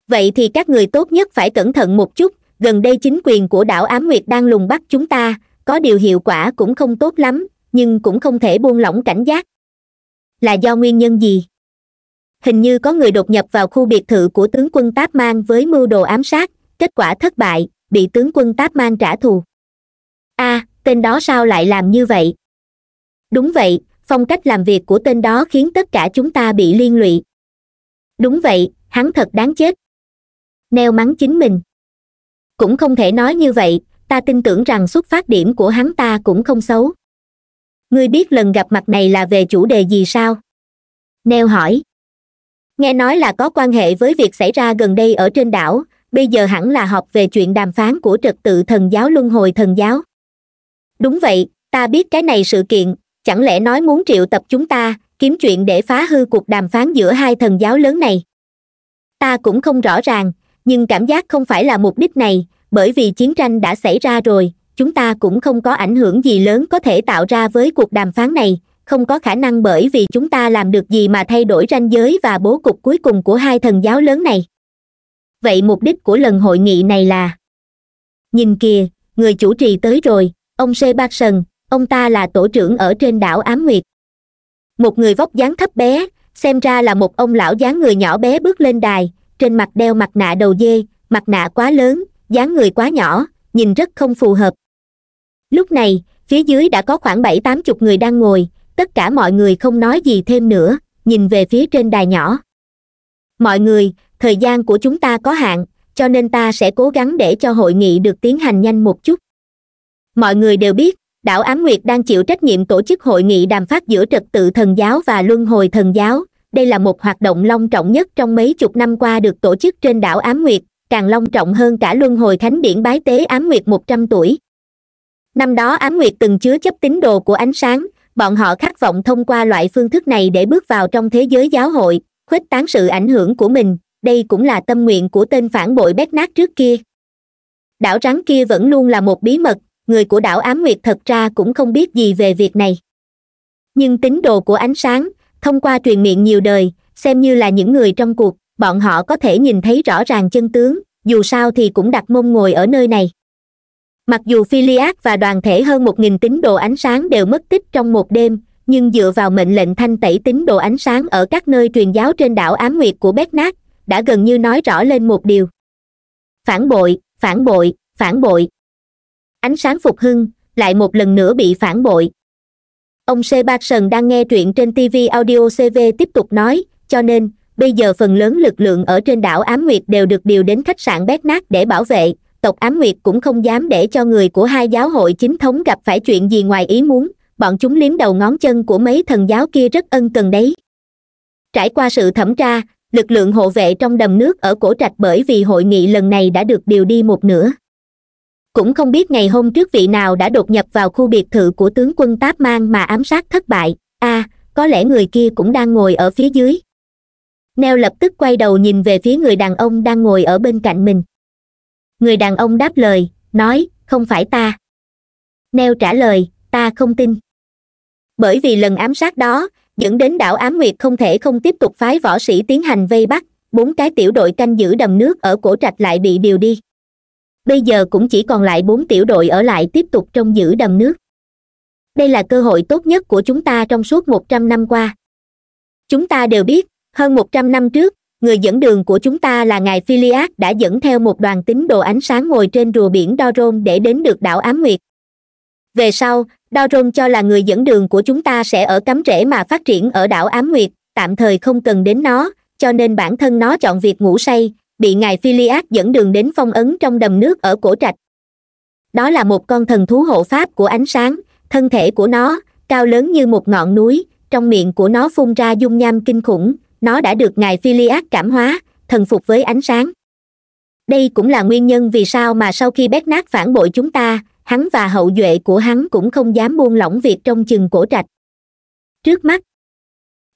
vậy thì các người tốt nhất phải cẩn thận một chút gần đây chính quyền của đảo ám nguyệt đang lùng bắt chúng ta có điều hiệu quả cũng không tốt lắm nhưng cũng không thể buông lỏng cảnh giác là do nguyên nhân gì hình như có người đột nhập vào khu biệt thự của tướng quân táp mang với mưu đồ ám sát kết quả thất bại bị tướng quân táp mang trả thù a à, tên đó sao lại làm như vậy đúng vậy phong cách làm việc của tên đó khiến tất cả chúng ta bị liên lụy đúng vậy hắn thật đáng chết neo mắng chính mình cũng không thể nói như vậy ta tin tưởng rằng xuất phát điểm của hắn ta cũng không xấu ngươi biết lần gặp mặt này là về chủ đề gì sao neo hỏi nghe nói là có quan hệ với việc xảy ra gần đây ở trên đảo bây giờ hẳn là họp về chuyện đàm phán của trật tự thần giáo luân hồi thần giáo đúng vậy ta biết cái này sự kiện chẳng lẽ nói muốn triệu tập chúng ta kiếm chuyện để phá hư cuộc đàm phán giữa hai thần giáo lớn này ta cũng không rõ ràng nhưng cảm giác không phải là mục đích này bởi vì chiến tranh đã xảy ra rồi chúng ta cũng không có ảnh hưởng gì lớn có thể tạo ra với cuộc đàm phán này không có khả năng bởi vì chúng ta làm được gì mà thay đổi ranh giới và bố cục cuối cùng của hai thần giáo lớn này vậy mục đích của lần hội nghị này là nhìn kìa người chủ trì tới rồi ông sê bạc sần ông ta là tổ trưởng ở trên đảo ám nguyệt một người vóc dáng thấp bé xem ra là một ông lão dáng người nhỏ bé bước lên đài trên mặt đeo mặt nạ đầu dê mặt nạ quá lớn dáng người quá nhỏ nhìn rất không phù hợp lúc này phía dưới đã có khoảng bảy tám chục người đang ngồi tất cả mọi người không nói gì thêm nữa nhìn về phía trên đài nhỏ mọi người thời gian của chúng ta có hạn cho nên ta sẽ cố gắng để cho hội nghị được tiến hành nhanh một chút mọi người đều biết đảo ám nguyệt đang chịu trách nhiệm tổ chức hội nghị đàm phát giữa trật tự thần giáo và luân hồi thần giáo đây là một hoạt động long trọng nhất trong mấy chục năm qua được tổ chức trên đảo ám nguyệt càng long trọng hơn cả luân hồi thánh điển bái tế ám nguyệt một trăm tuổi năm đó ám nguyệt từng chứa chấp tín đồ của ánh sáng bọn họ khát vọng thông qua loại phương thức này để bước vào trong thế giới giáo hội khuếch tán sự ảnh hưởng của mình đây cũng là tâm nguyện của tên phản bội bét nát trước kia đảo rắn kia vẫn luôn là một bí mật người của đảo ám nguyệt thật ra cũng không biết gì về việc này nhưng tín đồ của ánh sáng thông qua truyền miệng nhiều đời xem như là những người trong cuộc bọn họ có thể nhìn thấy rõ ràng chân tướng dù sao thì cũng đặt mông ngồi ở nơi này mặc dù Philiac và đoàn thể hơn một nghìn tín đồ ánh sáng đều mất tích trong một đêm nhưng dựa vào mệnh lệnh thanh tẩy tín đồ ánh sáng ở các nơi truyền giáo trên đảo ám nguyệt của bét nát đã gần như nói rõ lên một điều phản bội phản bội phản bội ánh sáng phục hưng lại một lần nữa bị phản bội ông sebastian đang nghe truyện trên tv audio cv tiếp tục nói cho nên bây giờ phần lớn lực lượng ở trên đảo ám nguyệt đều được điều đến khách sạn bét nát để bảo vệ tộc ám nguyệt cũng không dám để cho người của hai giáo hội chính thống gặp phải chuyện gì ngoài ý muốn bọn chúng liếm đầu ngón chân của mấy thần giáo kia rất ân cần đấy trải qua sự thẩm tra lực lượng hộ vệ trong đầm nước ở cổ trạch bởi vì hội nghị lần này đã được điều đi một nửa cũng không biết ngày hôm trước vị nào đã đột nhập vào khu biệt thự của tướng quân táp mang mà ám sát thất bại a à, có lẽ người kia cũng đang ngồi ở phía dưới neo lập tức quay đầu nhìn về phía người đàn ông đang ngồi ở bên cạnh mình người đàn ông đáp lời nói không phải ta neo trả lời ta không tin bởi vì lần ám sát đó dẫn đến đảo ám nguyệt không thể không tiếp tục phái võ sĩ tiến hành vây bắt bốn cái tiểu đội canh giữ đầm nước ở cổ trạch lại bị điều đi bây giờ cũng chỉ còn lại bốn tiểu đội ở lại tiếp tục trông giữ đầm nước đây là cơ hội tốt nhất của chúng ta trong suốt một trăm năm qua chúng ta đều biết hơn một trăm năm trước người dẫn đường của chúng ta là ngài philias đã dẫn theo một đoàn tín đồ ánh sáng ngồi trên rùa biển doron để đến được đảo ám nguyệt về sau doron cho là người dẫn đường của chúng ta sẽ ở cắm rễ mà phát triển ở đảo ám nguyệt tạm thời không cần đến nó cho nên bản thân nó chọn việc ngủ say bị ngài philias dẫn đường đến phong ấn trong đầm nước ở cổ trạch đó là một con thần thú hộ pháp của ánh sáng thân thể của nó cao lớn như một ngọn núi trong miệng của nó phun ra dung nham kinh khủng nó đã được ngài philias cảm hóa thần phục với ánh sáng đây cũng là nguyên nhân vì sao mà sau khi bét nát phản bội chúng ta hắn và hậu duệ của hắn cũng không dám buông lỏng việc trong chừng cổ trạch trước mắt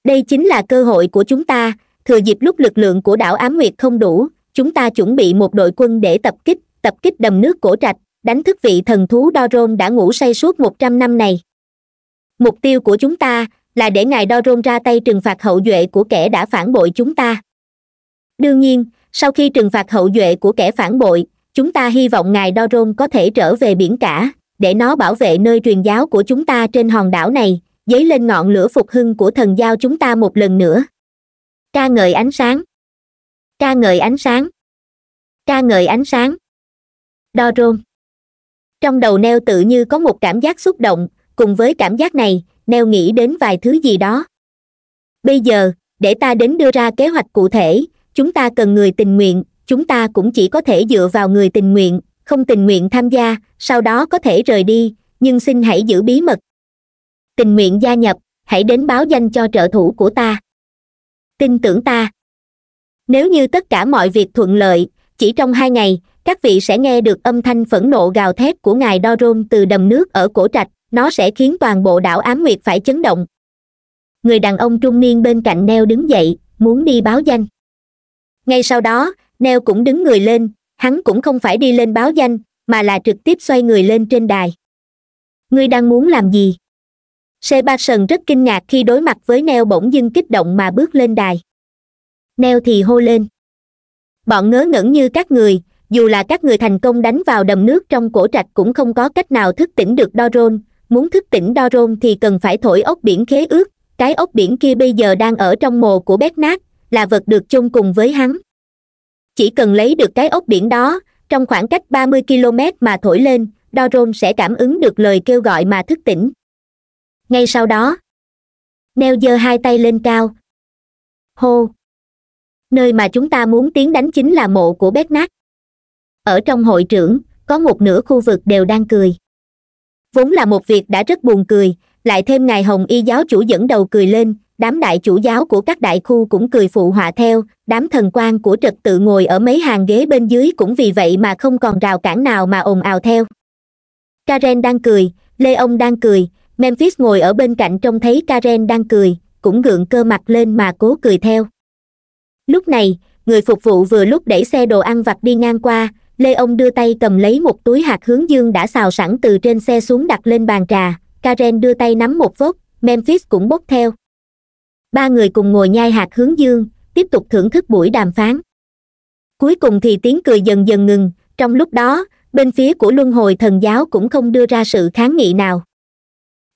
đây chính là cơ hội của chúng ta thừa dịp lúc lực lượng của đảo ám nguyệt không đủ chúng ta chuẩn bị một đội quân để tập kích tập kích đầm nước cổ trạch đánh thức vị thần thú doron đã ngủ say suốt một trăm năm này mục tiêu của chúng ta là để ngài doron ra tay trừng phạt hậu duệ của kẻ đã phản bội chúng ta đương nhiên sau khi trừng phạt hậu duệ của kẻ phản bội chúng ta hy vọng ngài doron có thể trở về biển cả để nó bảo vệ nơi truyền giáo của chúng ta trên hòn đảo này dấy lên ngọn lửa phục hưng của thần giao chúng ta một lần nữa ca ngợi ánh sáng ca ngợi ánh sáng ca ngợi ánh sáng doron trong đầu neo tự như có một cảm giác xúc động cùng với cảm giác này neo nghĩ đến vài thứ gì đó bây giờ để ta đến đưa ra kế hoạch cụ thể chúng ta cần người tình nguyện chúng ta cũng chỉ có thể dựa vào người tình nguyện không tình nguyện tham gia sau đó có thể rời đi nhưng xin hãy giữ bí mật tình nguyện gia nhập hãy đến báo danh cho trợ thủ của ta tin tưởng ta nếu như tất cả mọi việc thuận lợi chỉ trong hai ngày các vị sẽ nghe được âm thanh phẫn nộ gào thét của ngài doron từ đầm nước ở cổ trạch nó sẽ khiến toàn bộ đảo ám nguyệt phải chấn động người đàn ông trung niên bên cạnh neo đứng dậy muốn đi báo danh ngay sau đó neo cũng đứng người lên hắn cũng không phải đi lên báo danh mà là trực tiếp xoay người lên trên đài ngươi đang muốn làm gì sần rất kinh ngạc khi đối mặt với neo bỗng dưng kích động mà bước lên đài neo thì hô lên bọn ngớ ngẩn như các người dù là các người thành công đánh vào đầm nước trong cổ trạch cũng không có cách nào thức tỉnh được Doron. muốn thức tỉnh Doron thì cần phải thổi ốc biển khế ước cái ốc biển kia bây giờ đang ở trong mồ của bét nát là vật được chung cùng với hắn chỉ cần lấy được cái ốc biển đó trong khoảng cách ba mươi km mà thổi lên Doron sẽ cảm ứng được lời kêu gọi mà thức tỉnh ngay sau đó neo giơ hai tay lên cao hô nơi mà chúng ta muốn tiến đánh chính là mộ của bét nát ở trong hội trưởng có một nửa khu vực đều đang cười vốn là một việc đã rất buồn cười lại thêm ngài hồng y giáo chủ dẫn đầu cười lên đám đại chủ giáo của các đại khu cũng cười phụ họa theo đám thần quan của trật tự ngồi ở mấy hàng ghế bên dưới cũng vì vậy mà không còn rào cản nào mà ồn ào theo karen đang cười lê ông đang cười memphis ngồi ở bên cạnh trông thấy karen đang cười cũng gượng cơ mặt lên mà cố cười theo lúc này người phục vụ vừa lúc đẩy xe đồ ăn vặt đi ngang qua lê ông đưa tay cầm lấy một túi hạt hướng dương đã xào sẵn từ trên xe xuống đặt lên bàn trà karen đưa tay nắm một vớt memphis cũng bốc theo ba người cùng ngồi nhai hạt hướng dương tiếp tục thưởng thức buổi đàm phán cuối cùng thì tiếng cười dần dần ngừng trong lúc đó bên phía của luân hồi thần giáo cũng không đưa ra sự kháng nghị nào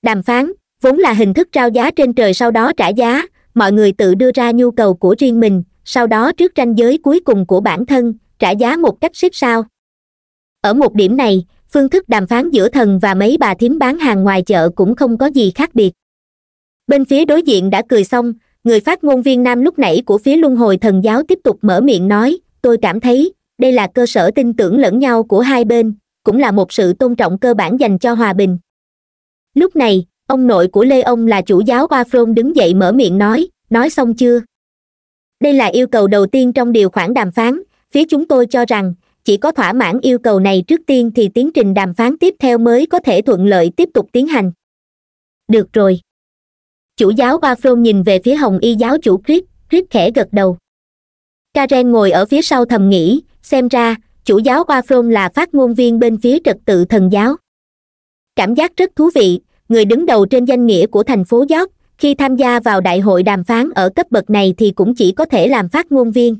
đàm phán vốn là hình thức trao giá trên trời sau đó trả giá mọi người tự đưa ra nhu cầu của riêng mình sau đó trước ranh giới cuối cùng của bản thân trả giá một cách siết sao ở một điểm này phương thức đàm phán giữa thần và mấy bà thím bán hàng ngoài chợ cũng không có gì khác biệt bên phía đối diện đã cười xong người phát ngôn viên nam lúc nãy của phía luân hồi thần giáo tiếp tục mở miệng nói tôi cảm thấy đây là cơ sở tin tưởng lẫn nhau của hai bên cũng là một sự tôn trọng cơ bản dành cho hòa bình lúc này ông nội của lê ông là chủ giáo ba phron đứng dậy mở miệng nói nói xong chưa đây là yêu cầu đầu tiên trong điều khoản đàm phán phía chúng tôi cho rằng chỉ có thỏa mãn yêu cầu này trước tiên thì tiến trình đàm phán tiếp theo mới có thể thuận lợi tiếp tục tiến hành được rồi chủ giáo ba nhìn về phía hồng y giáo chủ chris chris khẽ gật đầu karen ngồi ở phía sau thầm nghĩ xem ra chủ giáo ba là phát ngôn viên bên phía trật tự thần giáo cảm giác rất thú vị người đứng đầu trên danh nghĩa của thành phố york khi tham gia vào đại hội đàm phán ở cấp bậc này thì cũng chỉ có thể làm phát ngôn viên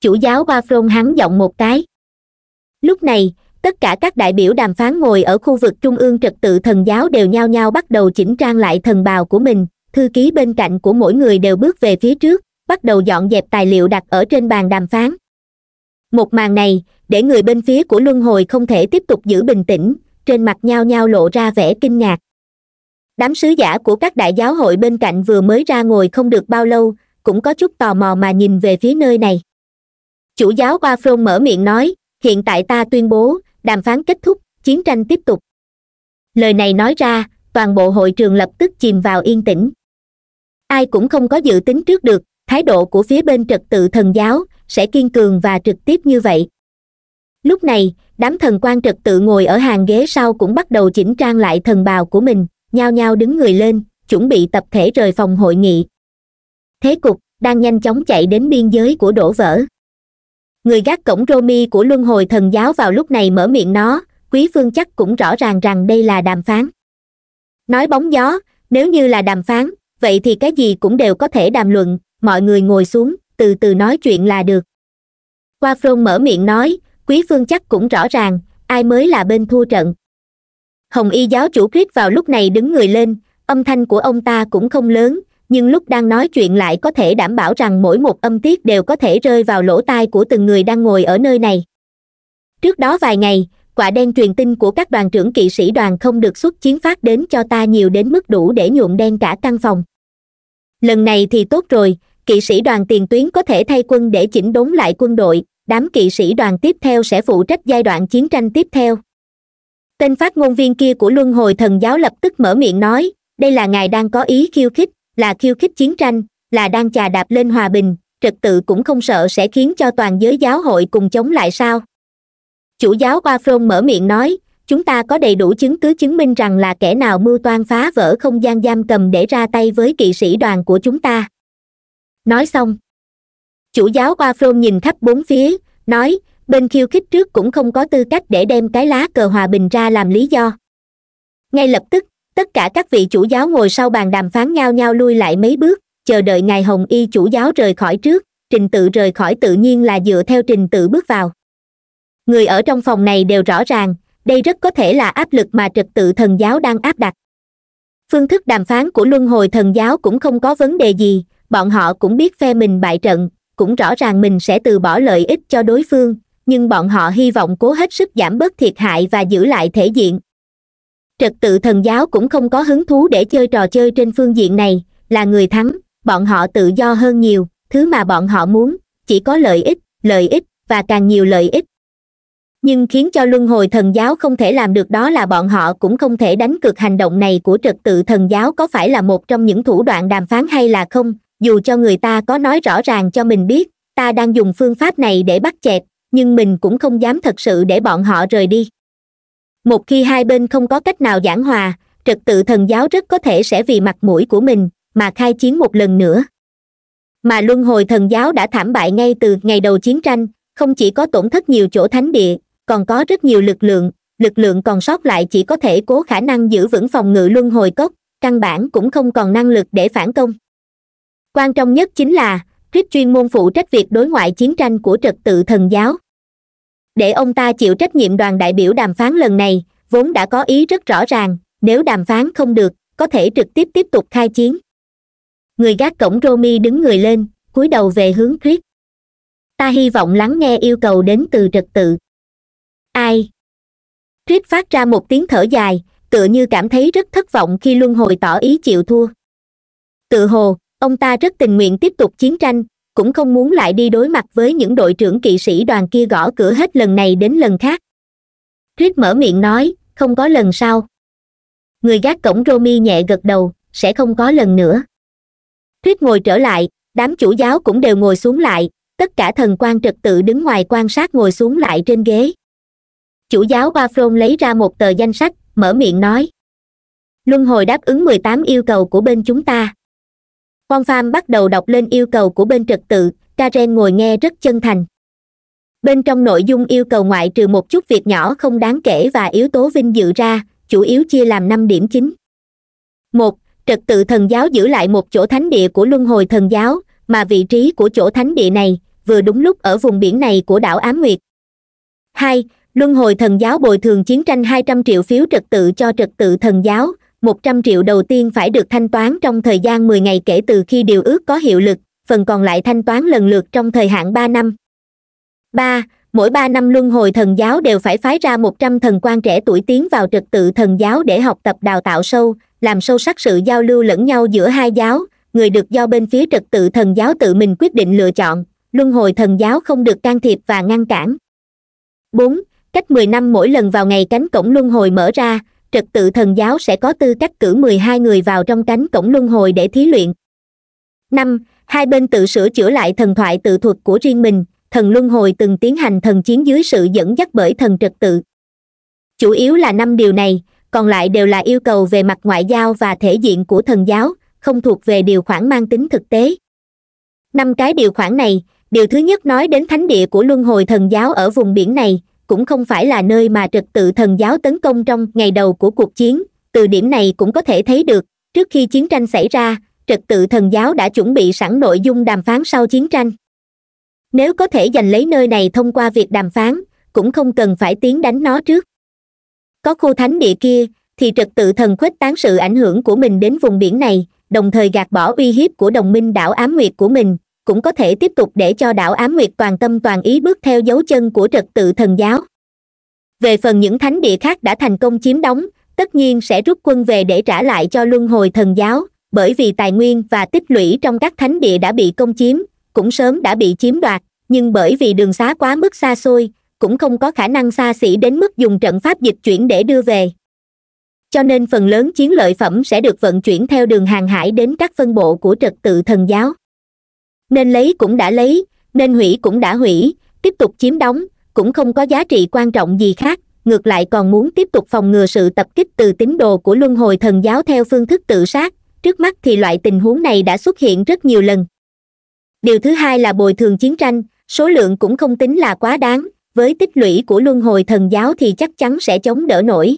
chủ giáo ba frôn hắn giọng một cái lúc này tất cả các đại biểu đàm phán ngồi ở khu vực trung ương trật tự thần giáo đều nhao nhao bắt đầu chỉnh trang lại thần bào của mình thư ký bên cạnh của mỗi người đều bước về phía trước bắt đầu dọn dẹp tài liệu đặt ở trên bàn đàm phán một màn này để người bên phía của luân hồi không thể tiếp tục giữ bình tĩnh trên mặt nhao nhao lộ ra vẻ kinh ngạc đám sứ giả của các đại giáo hội bên cạnh vừa mới ra ngồi không được bao lâu cũng có chút tò mò mà nhìn về phía nơi này chủ giáo qua phôn mở miệng nói hiện tại ta tuyên bố đàm phán kết thúc chiến tranh tiếp tục lời này nói ra toàn bộ hội trường lập tức chìm vào yên tĩnh ai cũng không có dự tính trước được thái độ của phía bên trật tự thần giáo sẽ kiên cường và trực tiếp như vậy lúc này đám thần quan trật tự ngồi ở hàng ghế sau cũng bắt đầu chỉnh trang lại thần bào của mình nhao nhao đứng người lên chuẩn bị tập thể rời phòng hội nghị thế cục đang nhanh chóng chạy đến biên giới của đổ vỡ người gác cổng Romy của luân hồi thần giáo vào lúc này mở miệng nó quý phương chắc cũng rõ ràng rằng đây là đàm phán nói bóng gió nếu như là đàm phán vậy thì cái gì cũng đều có thể đàm luận mọi người ngồi xuống từ từ nói chuyện là được qua frôn mở miệng nói quý phương chắc cũng rõ ràng ai mới là bên thua trận hồng y giáo chủ khuyết vào lúc này đứng người lên âm thanh của ông ta cũng không lớn nhưng lúc đang nói chuyện lại có thể đảm bảo rằng mỗi một âm tiết đều có thể rơi vào lỗ tai của từng người đang ngồi ở nơi này trước đó vài ngày quả đen truyền tin của các đoàn trưởng kỵ sĩ đoàn không được xuất chiến phát đến cho ta nhiều đến mức đủ để nhuộm đen cả căn phòng lần này thì tốt rồi kỵ sĩ đoàn tiền tuyến có thể thay quân để chỉnh đốn lại quân đội đám kỵ sĩ đoàn tiếp theo sẽ phụ trách giai đoạn chiến tranh tiếp theo tên phát ngôn viên kia của luân hồi thần giáo lập tức mở miệng nói đây là ngài đang có ý khiêu khích là khiêu khích chiến tranh là đang chà đạp lên hòa bình trật tự cũng không sợ sẽ khiến cho toàn giới giáo hội cùng chống lại sao chủ giáo ba frôn mở miệng nói chúng ta có đầy đủ chứng cứ chứng minh rằng là kẻ nào mưu toan phá vỡ không gian giam cầm để ra tay với kỵ sĩ đoàn của chúng ta nói xong chủ giáo ba frôn nhìn khắp bốn phía nói bên khiêu khích trước cũng không có tư cách để đem cái lá cờ hòa bình ra làm lý do ngay lập tức tất cả các vị chủ giáo ngồi sau bàn đàm phán nhao nhao lui lại mấy bước chờ đợi ngài hồng y chủ giáo rời khỏi trước trình tự rời khỏi tự nhiên là dựa theo trình tự bước vào người ở trong phòng này đều rõ ràng đây rất có thể là áp lực mà trật tự thần giáo đang áp đặt phương thức đàm phán của luân hồi thần giáo cũng không có vấn đề gì bọn họ cũng biết phe mình bại trận cũng rõ ràng mình sẽ từ bỏ lợi ích cho đối phương nhưng bọn họ hy vọng cố hết sức giảm bớt thiệt hại và giữ lại thể diện trật tự thần giáo cũng không có hứng thú để chơi trò chơi trên phương diện này là người thắng bọn họ tự do hơn nhiều thứ mà bọn họ muốn chỉ có lợi ích lợi ích và càng nhiều lợi ích nhưng khiến cho luân hồi thần giáo không thể làm được đó là bọn họ cũng không thể đánh cược hành động này của trật tự thần giáo có phải là một trong những thủ đoạn đàm phán hay là không dù cho người ta có nói rõ ràng cho mình biết ta đang dùng phương pháp này để bắt chẹt nhưng mình cũng không dám thật sự để bọn họ rời đi một khi hai bên không có cách nào giảng hòa trật tự thần giáo rất có thể sẽ vì mặt mũi của mình mà khai chiến một lần nữa mà luân hồi thần giáo đã thảm bại ngay từ ngày đầu chiến tranh không chỉ có tổn thất nhiều chỗ thánh địa còn có rất nhiều lực lượng lực lượng còn sót lại chỉ có thể cố khả năng giữ vững phòng ngự luân hồi cốc căn bản cũng không còn năng lực để phản công quan trọng nhất chính là thuyết chuyên môn phụ trách việc đối ngoại chiến tranh của trật tự thần giáo để ông ta chịu trách nhiệm đoàn đại biểu đàm phán lần này vốn đã có ý rất rõ ràng nếu đàm phán không được có thể trực tiếp tiếp tục khai chiến người gác cổng romi đứng người lên cúi đầu về hướng thuyết ta hy vọng lắng nghe yêu cầu đến từ trật tự ai thuyết phát ra một tiếng thở dài tựa như cảm thấy rất thất vọng khi luân hồi tỏ ý chịu thua tự hồ ông ta rất tình nguyện tiếp tục chiến tranh cũng không muốn lại đi đối mặt với những đội trưởng kỵ sĩ đoàn kia gõ cửa hết lần này đến lần khác rít mở miệng nói không có lần sau người gác cổng romy nhẹ gật đầu sẽ không có lần nữa rít ngồi trở lại đám chủ giáo cũng đều ngồi xuống lại tất cả thần quan trật tự đứng ngoài quan sát ngồi xuống lại trên ghế chủ giáo ba frôn lấy ra một tờ danh sách mở miệng nói luân hồi đáp ứng mười tám yêu cầu của bên chúng ta quan pham bắt đầu đọc lên yêu cầu của bên trật tự karen ngồi nghe rất chân thành bên trong nội dung yêu cầu ngoại trừ một chút việc nhỏ không đáng kể và yếu tố vinh dự ra chủ yếu chia làm năm điểm chính một trật tự thần giáo giữ lại một chỗ thánh địa của luân hồi thần giáo mà vị trí của chỗ thánh địa này vừa đúng lúc ở vùng biển này của đảo ám nguyệt hai luân hồi thần giáo bồi thường chiến tranh hai trăm triệu phiếu trật tự cho trật tự thần giáo một trăm triệu đầu tiên phải được thanh toán trong thời gian mười ngày kể từ khi điều ước có hiệu lực phần còn lại thanh toán lần lượt trong thời hạn ba năm ba mỗi ba năm luân hồi thần giáo đều phải phái ra một trăm thần quan trẻ tuổi tiến vào trật tự thần giáo để học tập đào tạo sâu làm sâu sắc sự giao lưu lẫn nhau giữa hai giáo người được do bên phía trật tự thần giáo tự mình quyết định lựa chọn luân hồi thần giáo không được can thiệp và ngăn cản bốn cách mười năm mỗi lần vào ngày cánh cổng luân hồi mở ra trật tự thần giáo sẽ có tư cách cử mười hai người vào trong cánh cổng luân hồi để thí luyện năm hai bên tự sửa chữa lại thần thoại tự thuật của riêng mình thần luân hồi từng tiến hành thần chiến dưới sự dẫn dắt bởi thần trật tự chủ yếu là năm điều này còn lại đều là yêu cầu về mặt ngoại giao và thể diện của thần giáo không thuộc về điều khoản mang tính thực tế năm cái điều khoản này điều thứ nhất nói đến thánh địa của luân hồi thần giáo ở vùng biển này cũng không phải là nơi mà trật tự thần giáo tấn công trong ngày đầu của cuộc chiến từ điểm này cũng có thể thấy được trước khi chiến tranh xảy ra trật tự thần giáo đã chuẩn bị sẵn nội dung đàm phán sau chiến tranh nếu có thể giành lấy nơi này thông qua việc đàm phán cũng không cần phải tiến đánh nó trước có khu thánh địa kia thì trật tự thần khuếch tán sự ảnh hưởng của mình đến vùng biển này đồng thời gạt bỏ uy hiếp của đồng minh đảo ám nguyệt của mình cũng có thể tiếp tục để cho đảo ám nguyệt toàn tâm toàn ý bước theo dấu chân của trật tự thần giáo về phần những thánh địa khác đã thành công chiếm đóng tất nhiên sẽ rút quân về để trả lại cho luân hồi thần giáo bởi vì tài nguyên và tích lũy trong các thánh địa đã bị công chiếm cũng sớm đã bị chiếm đoạt nhưng bởi vì đường xá quá mức xa xôi cũng không có khả năng xa xỉ đến mức dùng trận pháp dịch chuyển để đưa về cho nên phần lớn chiến lợi phẩm sẽ được vận chuyển theo đường hàng hải đến các phân bộ của trật tự thần giáo nên lấy cũng đã lấy nên hủy cũng đã hủy tiếp tục chiếm đóng cũng không có giá trị quan trọng gì khác ngược lại còn muốn tiếp tục phòng ngừa sự tập kích từ tín đồ của luân hồi thần giáo theo phương thức tự sát trước mắt thì loại tình huống này đã xuất hiện rất nhiều lần điều thứ hai là bồi thường chiến tranh số lượng cũng không tính là quá đáng với tích lũy của luân hồi thần giáo thì chắc chắn sẽ chống đỡ nổi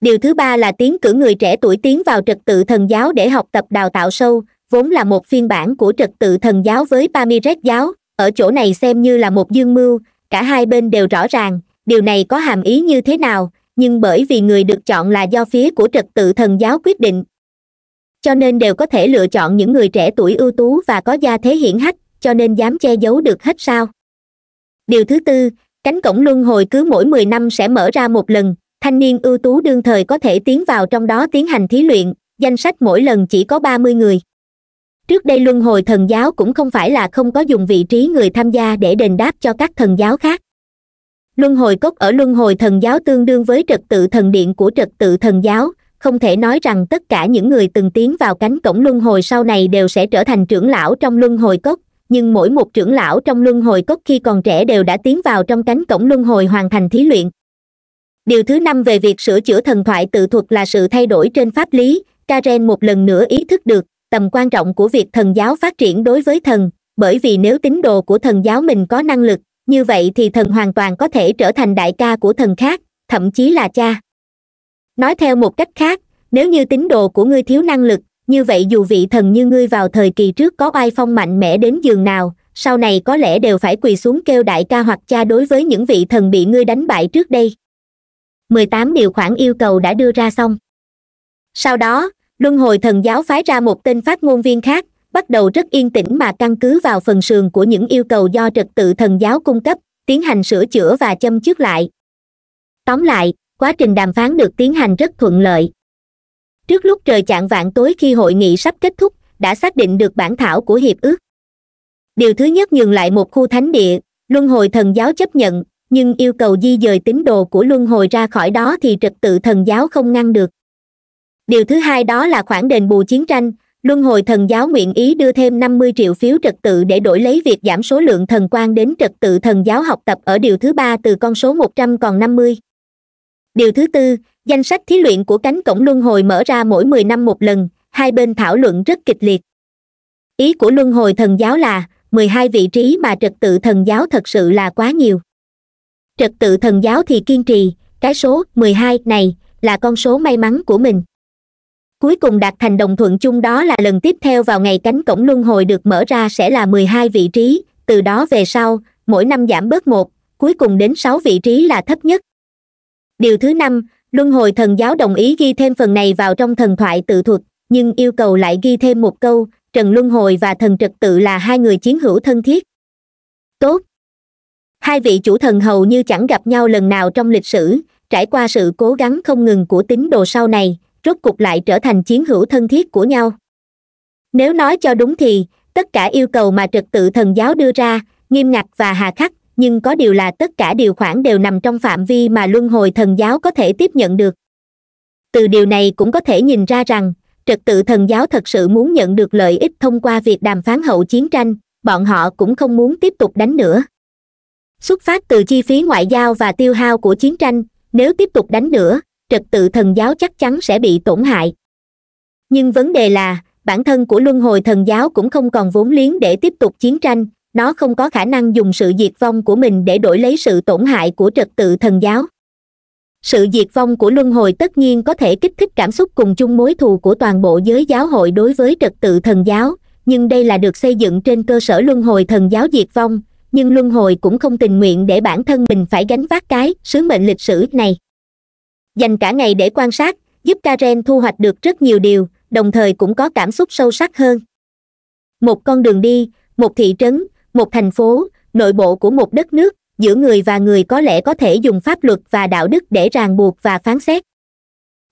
điều thứ ba là tiến cử người trẻ tuổi tiến vào trật tự thần giáo để học tập đào tạo sâu vốn là một phiên bản của trật tự thần giáo với pamiret giáo ở chỗ này xem như là một dương mưu cả hai bên đều rõ ràng điều này có hàm ý như thế nào nhưng bởi vì người được chọn là do phía của trật tự thần giáo quyết định cho nên đều có thể lựa chọn những người trẻ tuổi ưu tú và có gia thế hiển hách cho nên dám che giấu được hết sao điều thứ tư cánh cổng luân hồi cứ mỗi mười năm sẽ mở ra một lần thanh niên ưu tú đương thời có thể tiến vào trong đó tiến hành thí luyện danh sách mỗi lần chỉ có ba mươi người trước đây luân hồi thần giáo cũng không phải là không có dùng vị trí người tham gia để đền đáp cho các thần giáo khác luân hồi cốc ở luân hồi thần giáo tương đương với trật tự thần điện của trật tự thần giáo không thể nói rằng tất cả những người từng tiến vào cánh cổng luân hồi sau này đều sẽ trở thành trưởng lão trong luân hồi cốc nhưng mỗi một trưởng lão trong luân hồi cốc khi còn trẻ đều đã tiến vào trong cánh cổng luân hồi hoàn thành thí luyện điều thứ năm về việc sửa chữa thần thoại tự thuật là sự thay đổi trên pháp lý karen một lần nữa ý thức được tầm quan trọng của việc thần giáo phát triển đối với thần bởi vì nếu tín đồ của thần giáo mình có năng lực như vậy thì thần hoàn toàn có thể trở thành đại ca của thần khác thậm chí là cha nói theo một cách khác nếu như tín đồ của ngươi thiếu năng lực như vậy dù vị thần như ngươi vào thời kỳ trước có oai phong mạnh mẽ đến giường nào sau này có lẽ đều phải quỳ xuống kêu đại ca hoặc cha đối với những vị thần bị ngươi đánh bại trước đây 18 điều khoản yêu cầu đã đưa ra xong sau đó luân hồi thần giáo phái ra một tên phát ngôn viên khác bắt đầu rất yên tĩnh mà căn cứ vào phần sườn của những yêu cầu do trật tự thần giáo cung cấp tiến hành sửa chữa và châm chước lại tóm lại quá trình đàm phán được tiến hành rất thuận lợi trước lúc trời chạng vạn tối khi hội nghị sắp kết thúc đã xác định được bản thảo của hiệp ước điều thứ nhất nhường lại một khu thánh địa luân hồi thần giáo chấp nhận nhưng yêu cầu di dời tín đồ của luân hồi ra khỏi đó thì trật tự thần giáo không ngăn được điều thứ hai đó là khoản đền bù chiến tranh luân hồi thần giáo nguyện ý đưa thêm năm mươi triệu phiếu trật tự để đổi lấy việc giảm số lượng thần quan đến trật tự thần giáo học tập ở điều thứ ba từ con số một trăm còn năm mươi điều thứ tư danh sách thí luyện của cánh cổng luân hồi mở ra mỗi mười năm một lần hai bên thảo luận rất kịch liệt ý của luân hồi thần giáo là mười hai vị trí mà trật tự thần giáo thật sự là quá nhiều trật tự thần giáo thì kiên trì cái số mười hai này là con số may mắn của mình cuối cùng đạt thành đồng thuận chung đó là lần tiếp theo vào ngày cánh cổng luân hồi được mở ra sẽ là mười hai vị trí từ đó về sau mỗi năm giảm bớt một cuối cùng đến sáu vị trí là thấp nhất điều thứ năm luân hồi thần giáo đồng ý ghi thêm phần này vào trong thần thoại tự thuật nhưng yêu cầu lại ghi thêm một câu trần luân hồi và thần trật tự là hai người chiến hữu thân thiết tốt hai vị chủ thần hầu như chẳng gặp nhau lần nào trong lịch sử trải qua sự cố gắng không ngừng của tín đồ sau này rốt cục lại trở thành chiến hữu thân thiết của nhau nếu nói cho đúng thì tất cả yêu cầu mà trật tự thần giáo đưa ra nghiêm ngặt và hà khắc nhưng có điều là tất cả điều khoản đều nằm trong phạm vi mà luân hồi thần giáo có thể tiếp nhận được từ điều này cũng có thể nhìn ra rằng trật tự thần giáo thật sự muốn nhận được lợi ích thông qua việc đàm phán hậu chiến tranh bọn họ cũng không muốn tiếp tục đánh nữa xuất phát từ chi phí ngoại giao và tiêu hao của chiến tranh nếu tiếp tục đánh nữa trật tự thần giáo chắc chắn sẽ bị tổn hại nhưng vấn đề là bản thân của luân hồi thần giáo cũng không còn vốn liếng để tiếp tục chiến tranh nó không có khả năng dùng sự diệt vong của mình để đổi lấy sự tổn hại của trật tự thần giáo sự diệt vong của luân hồi tất nhiên có thể kích thích cảm xúc cùng chung mối thù của toàn bộ giới giáo hội đối với trật tự thần giáo nhưng đây là được xây dựng trên cơ sở luân hồi thần giáo diệt vong nhưng luân hồi cũng không tình nguyện để bản thân mình phải gánh vác cái sứ mệnh lịch sử này dành cả ngày để quan sát giúp karen thu hoạch được rất nhiều điều đồng thời cũng có cảm xúc sâu sắc hơn một con đường đi một thị trấn một thành phố nội bộ của một đất nước giữa người và người có lẽ có thể dùng pháp luật và đạo đức để ràng buộc và phán xét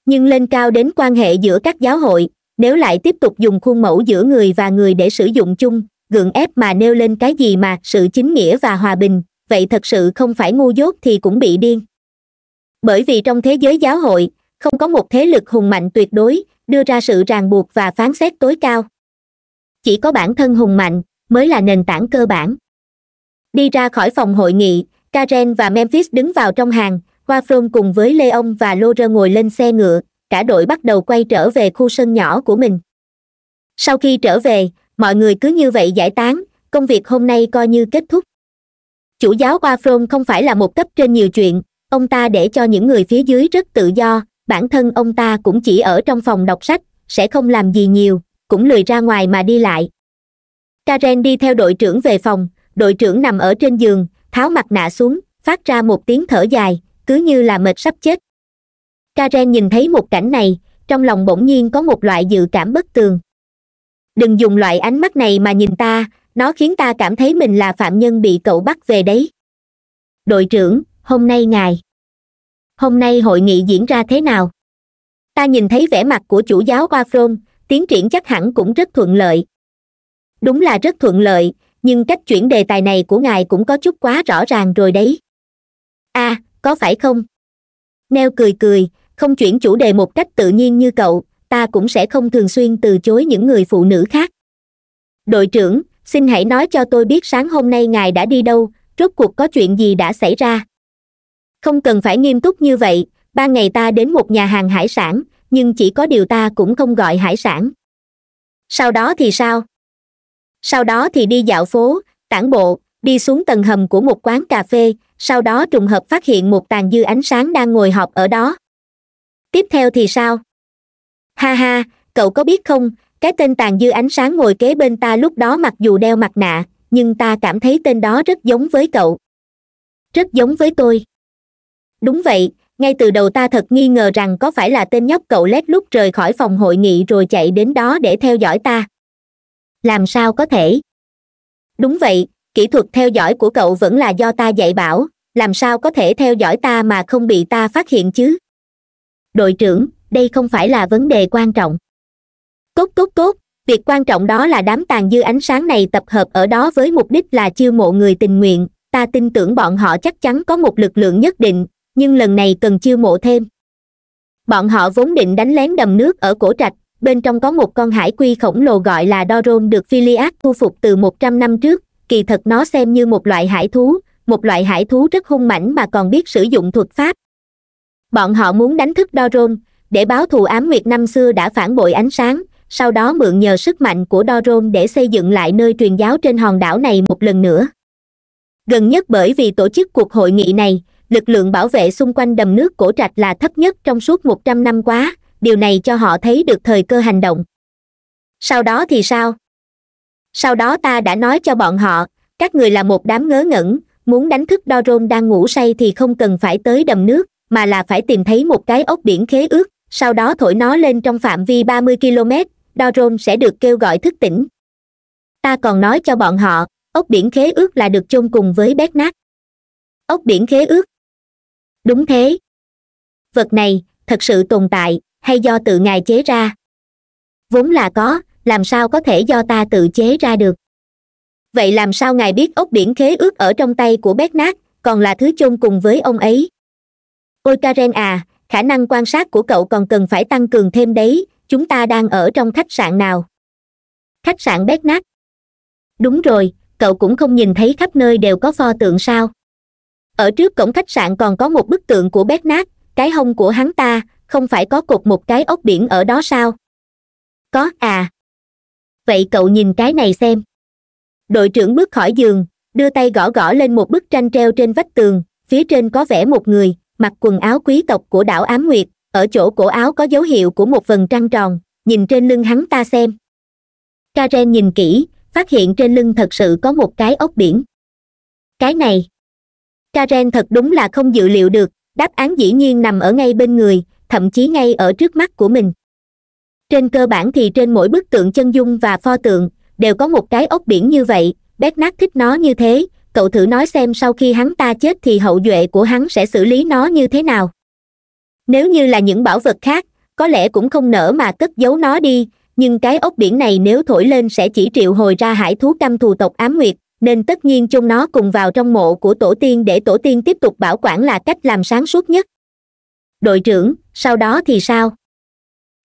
nhưng lên cao đến quan hệ giữa các giáo hội nếu lại tiếp tục dùng khuôn mẫu giữa người và người để sử dụng chung gượng ép mà nêu lên cái gì mà sự chính nghĩa và hòa bình vậy thật sự không phải ngu dốt thì cũng bị điên bởi vì trong thế giới giáo hội không có một thế lực hùng mạnh tuyệt đối đưa ra sự ràng buộc và phán xét tối cao chỉ có bản thân hùng mạnh mới là nền tảng cơ bản đi ra khỏi phòng hội nghị karen và memphis đứng vào trong hàng hoa cùng với leon và lore ngồi lên xe ngựa cả đội bắt đầu quay trở về khu sân nhỏ của mình sau khi trở về mọi người cứ như vậy giải tán công việc hôm nay coi như kết thúc chủ giáo hoa không phải là một cấp trên nhiều chuyện ông ta để cho những người phía dưới rất tự do bản thân ông ta cũng chỉ ở trong phòng đọc sách sẽ không làm gì nhiều cũng lười ra ngoài mà đi lại karen đi theo đội trưởng về phòng đội trưởng nằm ở trên giường tháo mặt nạ xuống phát ra một tiếng thở dài cứ như là mệt sắp chết karen nhìn thấy một cảnh này trong lòng bỗng nhiên có một loại dự cảm bất tường đừng dùng loại ánh mắt này mà nhìn ta nó khiến ta cảm thấy mình là phạm nhân bị cậu bắt về đấy đội trưởng hôm nay ngài hôm nay hội nghị diễn ra thế nào ta nhìn thấy vẻ mặt của chủ giáo ba wafrom tiến triển chắc hẳn cũng rất thuận lợi đúng là rất thuận lợi nhưng cách chuyển đề tài này của ngài cũng có chút quá rõ ràng rồi đấy a à, có phải không neo cười cười không chuyển chủ đề một cách tự nhiên như cậu ta cũng sẽ không thường xuyên từ chối những người phụ nữ khác đội trưởng xin hãy nói cho tôi biết sáng hôm nay ngài đã đi đâu rốt cuộc có chuyện gì đã xảy ra không cần phải nghiêm túc như vậy ban ngày ta đến một nhà hàng hải sản nhưng chỉ có điều ta cũng không gọi hải sản sau đó thì sao sau đó thì đi dạo phố tản bộ đi xuống tầng hầm của một quán cà phê sau đó trùng hợp phát hiện một tàn dư ánh sáng đang ngồi họp ở đó tiếp theo thì sao ha ha cậu có biết không cái tên tàn dư ánh sáng ngồi kế bên ta lúc đó mặc dù đeo mặt nạ nhưng ta cảm thấy tên đó rất giống với cậu rất giống với tôi đúng vậy ngay từ đầu ta thật nghi ngờ rằng có phải là tên nhóc cậu lét lúc rời khỏi phòng hội nghị rồi chạy đến đó để theo dõi ta làm sao có thể đúng vậy kỹ thuật theo dõi của cậu vẫn là do ta dạy bảo làm sao có thể theo dõi ta mà không bị ta phát hiện chứ đội trưởng đây không phải là vấn đề quan trọng tốt tốt tốt việc quan trọng đó là đám tàn dư ánh sáng này tập hợp ở đó với mục đích là chiêu mộ người tình nguyện ta tin tưởng bọn họ chắc chắn có một lực lượng nhất định nhưng lần này cần chiêu mộ thêm bọn họ vốn định đánh lén đầm nước ở cổ trạch bên trong có một con hải quy khổng lồ gọi là doron được philiad thu phục từ một trăm năm trước kỳ thật nó xem như một loại hải thú một loại hải thú rất hung mãnh mà còn biết sử dụng thuật pháp bọn họ muốn đánh thức doron để báo thù ám nguyệt năm xưa đã phản bội ánh sáng sau đó mượn nhờ sức mạnh của doron để xây dựng lại nơi truyền giáo trên hòn đảo này một lần nữa gần nhất bởi vì tổ chức cuộc hội nghị này lực lượng bảo vệ xung quanh đầm nước cổ trạch là thấp nhất trong suốt một trăm năm quá điều này cho họ thấy được thời cơ hành động sau đó thì sao sau đó ta đã nói cho bọn họ các người là một đám ngớ ngẩn muốn đánh thức đo rôn đang ngủ say thì không cần phải tới đầm nước mà là phải tìm thấy một cái ốc biển khế ước sau đó thổi nó lên trong phạm vi ba mươi km đo rôn sẽ được kêu gọi thức tỉnh ta còn nói cho bọn họ ốc biển khế ước là được chôn cùng với bét nát ốc biển khế ước đúng thế vật này thật sự tồn tại hay do tự ngài chế ra vốn là có làm sao có thể do ta tự chế ra được vậy làm sao ngài biết ốc biển khế ước ở trong tay của bét nát còn là thứ chôn cùng với ông ấy ôi karen à khả năng quan sát của cậu còn cần phải tăng cường thêm đấy chúng ta đang ở trong khách sạn nào khách sạn bét nát đúng rồi cậu cũng không nhìn thấy khắp nơi đều có pho tượng sao ở trước cổng khách sạn còn có một bức tượng của bét nát cái hông của hắn ta không phải có cột một cái ốc biển ở đó sao có à vậy cậu nhìn cái này xem đội trưởng bước khỏi giường đưa tay gõ gõ lên một bức tranh treo trên vách tường phía trên có vẽ một người mặc quần áo quý tộc của đảo ám nguyệt ở chỗ cổ áo có dấu hiệu của một phần trăng tròn nhìn trên lưng hắn ta xem karen nhìn kỹ phát hiện trên lưng thật sự có một cái ốc biển cái này karen thật đúng là không dự liệu được đáp án dĩ nhiên nằm ở ngay bên người thậm chí ngay ở trước mắt của mình trên cơ bản thì trên mỗi bức tượng chân dung và pho tượng đều có một cái ốc biển như vậy bét nát thích nó như thế cậu thử nói xem sau khi hắn ta chết thì hậu duệ của hắn sẽ xử lý nó như thế nào nếu như là những bảo vật khác có lẽ cũng không nỡ mà cất giấu nó đi nhưng cái ốc biển này nếu thổi lên sẽ chỉ triệu hồi ra hải thú căm thù tộc ám nguyệt nên tất nhiên chung nó cùng vào trong mộ của tổ tiên để tổ tiên tiếp tục bảo quản là cách làm sáng suốt nhất đội trưởng sau đó thì sao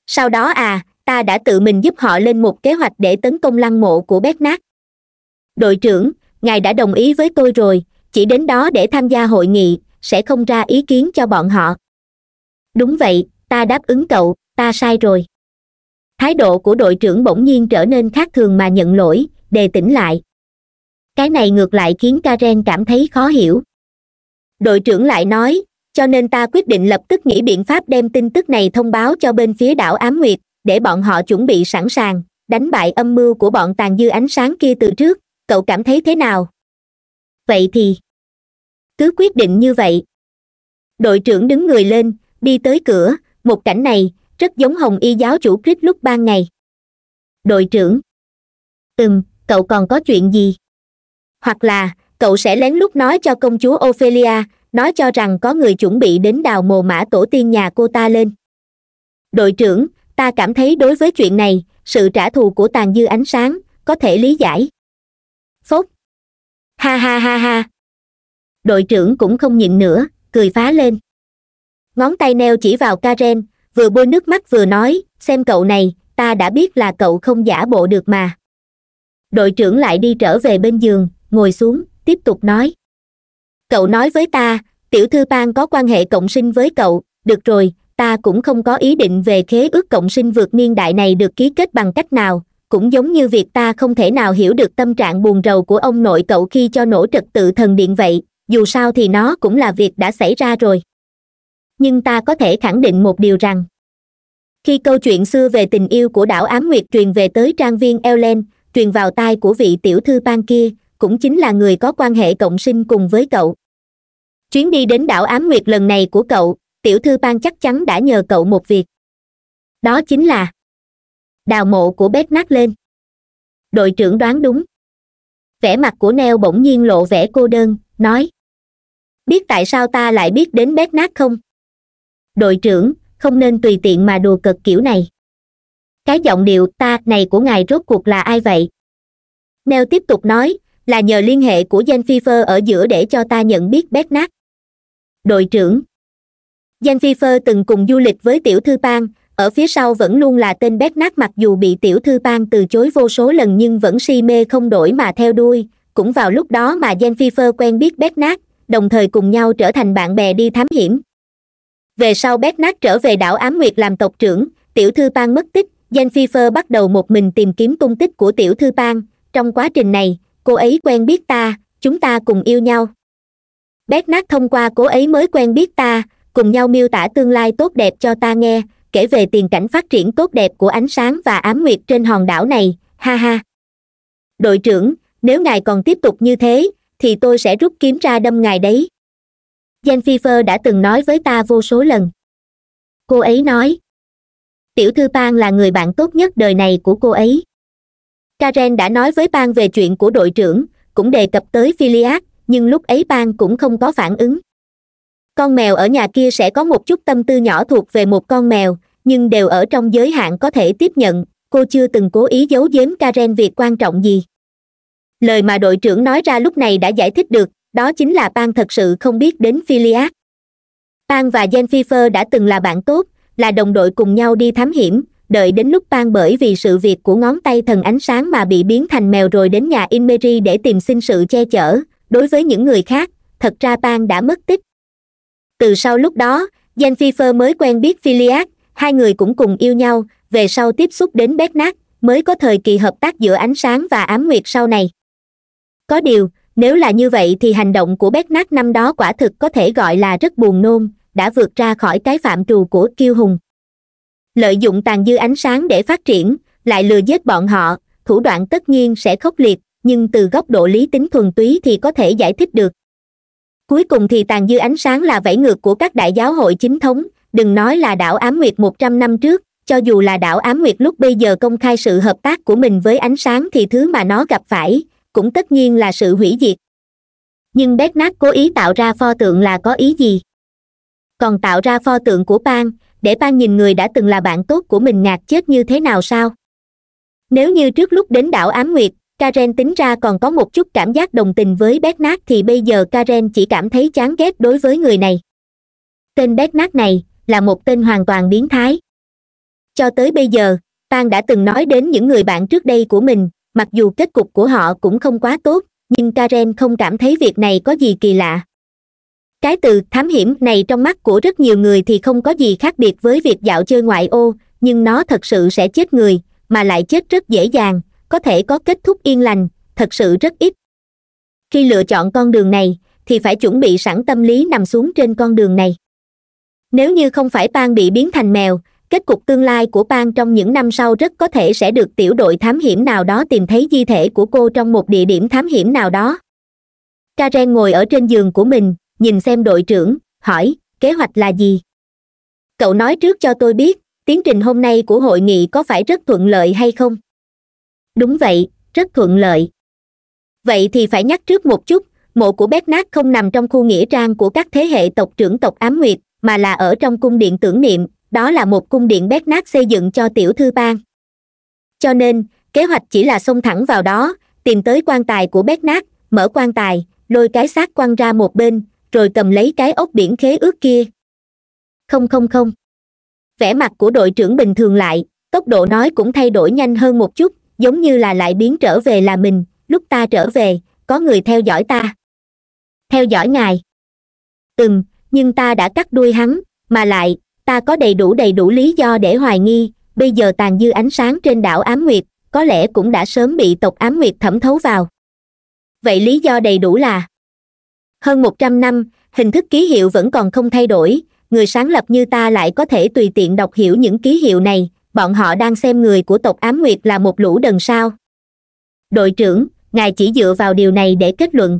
sau đó à ta đã tự mình giúp họ lên một kế hoạch để tấn công lăng mộ của bét nát đội trưởng ngài đã đồng ý với tôi rồi chỉ đến đó để tham gia hội nghị sẽ không ra ý kiến cho bọn họ đúng vậy ta đáp ứng cậu ta sai rồi thái độ của đội trưởng bỗng nhiên trở nên khác thường mà nhận lỗi đề tỉnh lại cái này ngược lại khiến karen cảm thấy khó hiểu đội trưởng lại nói cho nên ta quyết định lập tức nghĩ biện pháp đem tin tức này thông báo cho bên phía đảo ám nguyệt để bọn họ chuẩn bị sẵn sàng đánh bại âm mưu của bọn tàn dư ánh sáng kia từ trước cậu cảm thấy thế nào vậy thì cứ quyết định như vậy đội trưởng đứng người lên đi tới cửa một cảnh này rất giống hồng y giáo chủ krít lúc ban ngày đội trưởng ừm cậu còn có chuyện gì hoặc là cậu sẽ lén lút nói cho công chúa ophelia nói cho rằng có người chuẩn bị đến đào mồ mã tổ tiên nhà cô ta lên đội trưởng ta cảm thấy đối với chuyện này sự trả thù của tàn dư ánh sáng có thể lý giải phốc ha ha ha ha đội trưởng cũng không nhịn nữa cười phá lên ngón tay neo chỉ vào karen vừa bôi nước mắt vừa nói xem cậu này ta đã biết là cậu không giả bộ được mà đội trưởng lại đi trở về bên giường ngồi xuống tiếp tục nói cậu nói với ta tiểu thư bang có quan hệ cộng sinh với cậu được rồi ta cũng không có ý định về khế ước cộng sinh vượt niên đại này được ký kết bằng cách nào cũng giống như việc ta không thể nào hiểu được tâm trạng buồn rầu của ông nội cậu khi cho nổ trật tự thần điện vậy dù sao thì nó cũng là việc đã xảy ra rồi nhưng ta có thể khẳng định một điều rằng khi câu chuyện xưa về tình yêu của đảo ám nguyệt truyền về tới trang viên ellen truyền vào tai của vị tiểu thư bang kia cũng chính là người có quan hệ cộng sinh cùng với cậu chuyến đi đến đảo ám nguyệt lần này của cậu tiểu thư ban chắc chắn đã nhờ cậu một việc đó chính là đào mộ của bét nát lên đội trưởng đoán đúng vẻ mặt của neo bỗng nhiên lộ vẻ cô đơn nói biết tại sao ta lại biết đến bét nát không đội trưởng không nên tùy tiện mà đùa cợt kiểu này cái giọng điệu ta này của ngài rốt cuộc là ai vậy neo tiếp tục nói là nhờ liên hệ của danh phi phơ ở giữa để cho ta nhận biết bét nát đội trưởng danh phi phơ từng cùng du lịch với tiểu thư pan ở phía sau vẫn luôn là tên bét nát mặc dù bị tiểu thư pan từ chối vô số lần nhưng vẫn si mê không đổi mà theo đuôi cũng vào lúc đó mà danh phi phơ quen biết bét nát đồng thời cùng nhau trở thành bạn bè đi thám hiểm về sau bét nát trở về đảo ám nguyệt làm tộc trưởng tiểu thư pan mất tích danh phi phơ bắt đầu một mình tìm kiếm tung tích của tiểu thư pan trong quá trình này cô ấy quen biết ta chúng ta cùng yêu nhau bét nát thông qua cô ấy mới quen biết ta cùng nhau miêu tả tương lai tốt đẹp cho ta nghe kể về tiền cảnh phát triển tốt đẹp của ánh sáng và ám nguyệt trên hòn đảo này ha ha đội trưởng nếu ngài còn tiếp tục như thế thì tôi sẽ rút kiếm ra đâm ngài đấy jen pfeiffer đã từng nói với ta vô số lần cô ấy nói tiểu thư pan là người bạn tốt nhất đời này của cô ấy karen đã nói với bang về chuyện của đội trưởng cũng đề cập tới Philias, nhưng lúc ấy bang cũng không có phản ứng con mèo ở nhà kia sẽ có một chút tâm tư nhỏ thuộc về một con mèo nhưng đều ở trong giới hạn có thể tiếp nhận cô chưa từng cố ý giấu giếm karen việc quan trọng gì lời mà đội trưởng nói ra lúc này đã giải thích được đó chính là bang thật sự không biết đến Philias. bang và jen pfeiffer đã từng là bạn tốt là đồng đội cùng nhau đi thám hiểm đợi đến lúc pan bởi vì sự việc của ngón tay thần ánh sáng mà bị biến thành mèo rồi đến nhà Inmeri để tìm xin sự che chở đối với những người khác thật ra pan đã mất tích từ sau lúc đó gen phi mới quen biết Philiac, hai người cũng cùng yêu nhau về sau tiếp xúc đến bét nát mới có thời kỳ hợp tác giữa ánh sáng và ám nguyệt sau này có điều nếu là như vậy thì hành động của bét nát năm đó quả thực có thể gọi là rất buồn nôn đã vượt ra khỏi cái phạm trù của kiêu hùng lợi dụng tàn dư ánh sáng để phát triển lại lừa giết bọn họ thủ đoạn tất nhiên sẽ khốc liệt nhưng từ góc độ lý tính thuần túy thì có thể giải thích được cuối cùng thì tàn dư ánh sáng là vẫy ngược của các đại giáo hội chính thống đừng nói là đảo ám nguyệt một trăm năm trước cho dù là đảo ám nguyệt lúc bây giờ công khai sự hợp tác của mình với ánh sáng thì thứ mà nó gặp phải cũng tất nhiên là sự hủy diệt nhưng bét nát cố ý tạo ra pho tượng là có ý gì còn tạo ra pho tượng của pan để ban nhìn người đã từng là bạn tốt của mình ngạt chết như thế nào sao nếu như trước lúc đến đảo ám nguyệt karen tính ra còn có một chút cảm giác đồng tình với bét nát thì bây giờ karen chỉ cảm thấy chán ghét đối với người này tên bét nát này là một tên hoàn toàn biến thái cho tới bây giờ Pan đã từng nói đến những người bạn trước đây của mình mặc dù kết cục của họ cũng không quá tốt nhưng karen không cảm thấy việc này có gì kỳ lạ cái từ thám hiểm này trong mắt của rất nhiều người thì không có gì khác biệt với việc dạo chơi ngoại ô nhưng nó thật sự sẽ chết người mà lại chết rất dễ dàng có thể có kết thúc yên lành thật sự rất ít khi lựa chọn con đường này thì phải chuẩn bị sẵn tâm lý nằm xuống trên con đường này nếu như không phải pan bị biến thành mèo kết cục tương lai của pan trong những năm sau rất có thể sẽ được tiểu đội thám hiểm nào đó tìm thấy di thể của cô trong một địa điểm thám hiểm nào đó karen ngồi ở trên giường của mình nhìn xem đội trưởng hỏi kế hoạch là gì cậu nói trước cho tôi biết tiến trình hôm nay của hội nghị có phải rất thuận lợi hay không đúng vậy rất thuận lợi vậy thì phải nhắc trước một chút mộ của nát không nằm trong khu nghĩa trang của các thế hệ tộc trưởng tộc ám nguyệt mà là ở trong cung điện tưởng niệm đó là một cung điện nát xây dựng cho tiểu thư bang cho nên kế hoạch chỉ là xông thẳng vào đó tìm tới quan tài của nát mở quan tài lôi cái xác quăng ra một bên rồi cầm lấy cái ốc biển khế ước kia không không không vẻ mặt của đội trưởng bình thường lại tốc độ nói cũng thay đổi nhanh hơn một chút giống như là lại biến trở về là mình lúc ta trở về có người theo dõi ta theo dõi ngài ừm nhưng ta đã cắt đuôi hắn mà lại ta có đầy đủ đầy đủ lý do để hoài nghi bây giờ tàn dư ánh sáng trên đảo ám nguyệt có lẽ cũng đã sớm bị tộc ám nguyệt thẩm thấu vào vậy lý do đầy đủ là hơn một trăm năm hình thức ký hiệu vẫn còn không thay đổi người sáng lập như ta lại có thể tùy tiện đọc hiểu những ký hiệu này bọn họ đang xem người của tộc ám nguyệt là một lũ đần sao đội trưởng ngài chỉ dựa vào điều này để kết luận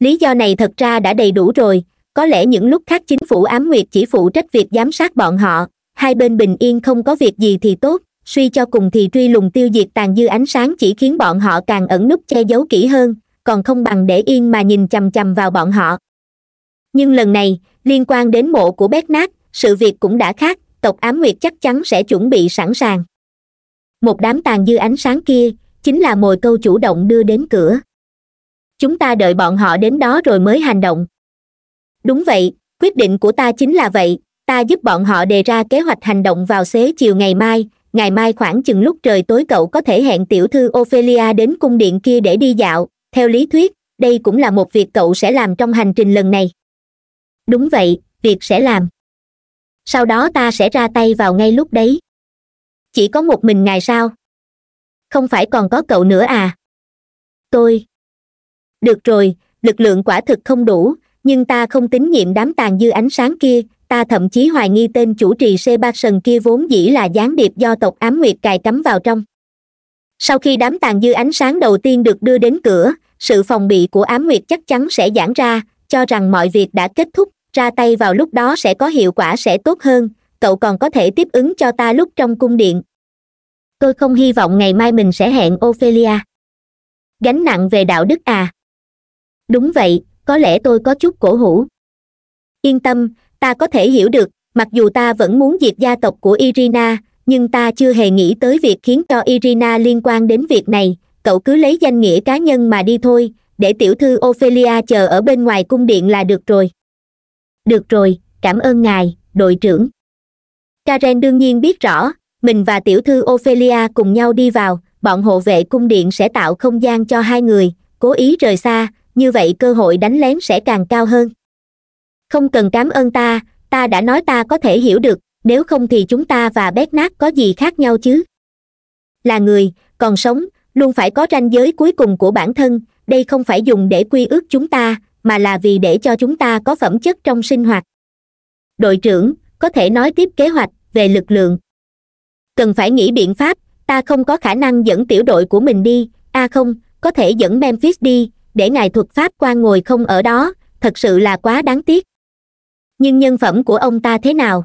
lý do này thật ra đã đầy đủ rồi có lẽ những lúc khác chính phủ ám nguyệt chỉ phụ trách việc giám sát bọn họ hai bên bình yên không có việc gì thì tốt suy cho cùng thì truy lùng tiêu diệt tàn dư ánh sáng chỉ khiến bọn họ càng ẩn núp che giấu kỹ hơn còn không bằng để yên mà nhìn chằm chằm vào bọn họ nhưng lần này liên quan đến mộ của bét nát sự việc cũng đã khác tộc ám nguyệt chắc chắn sẽ chuẩn bị sẵn sàng một đám tàn dư ánh sáng kia chính là mồi câu chủ động đưa đến cửa chúng ta đợi bọn họ đến đó rồi mới hành động đúng vậy quyết định của ta chính là vậy ta giúp bọn họ đề ra kế hoạch hành động vào xế chiều ngày mai ngày mai khoảng chừng lúc trời tối cậu có thể hẹn tiểu thư ophelia đến cung điện kia để đi dạo theo lý thuyết đây cũng là một việc cậu sẽ làm trong hành trình lần này đúng vậy việc sẽ làm sau đó ta sẽ ra tay vào ngay lúc đấy chỉ có một mình ngài sao không phải còn có cậu nữa à tôi được rồi lực lượng quả thực không đủ nhưng ta không tín nhiệm đám tàn dư ánh sáng kia ta thậm chí hoài nghi tên chủ trì sê ba sần kia vốn dĩ là gián điệp do tộc ám nguyệt cài cắm vào trong sau khi đám tàn dư ánh sáng đầu tiên được đưa đến cửa sự phòng bị của ám nguyệt chắc chắn sẽ giãn ra cho rằng mọi việc đã kết thúc ra tay vào lúc đó sẽ có hiệu quả sẽ tốt hơn cậu còn có thể tiếp ứng cho ta lúc trong cung điện tôi không hy vọng ngày mai mình sẽ hẹn ophelia gánh nặng về đạo đức à đúng vậy có lẽ tôi có chút cổ hủ yên tâm ta có thể hiểu được mặc dù ta vẫn muốn diệt gia tộc của irina nhưng ta chưa hề nghĩ tới việc khiến cho irina liên quan đến việc này cậu cứ lấy danh nghĩa cá nhân mà đi thôi để tiểu thư ophelia chờ ở bên ngoài cung điện là được rồi được rồi cảm ơn ngài đội trưởng karen đương nhiên biết rõ mình và tiểu thư ophelia cùng nhau đi vào bọn hộ vệ cung điện sẽ tạo không gian cho hai người cố ý rời xa như vậy cơ hội đánh lén sẽ càng cao hơn không cần cảm ơn ta ta đã nói ta có thể hiểu được nếu không thì chúng ta và bét nát có gì khác nhau chứ là người còn sống luôn phải có ranh giới cuối cùng của bản thân đây không phải dùng để quy ước chúng ta mà là vì để cho chúng ta có phẩm chất trong sinh hoạt đội trưởng có thể nói tiếp kế hoạch về lực lượng cần phải nghĩ biện pháp ta không có khả năng dẫn tiểu đội của mình đi a à không có thể dẫn memphis đi để ngài thuật pháp quan ngồi không ở đó thật sự là quá đáng tiếc nhưng nhân phẩm của ông ta thế nào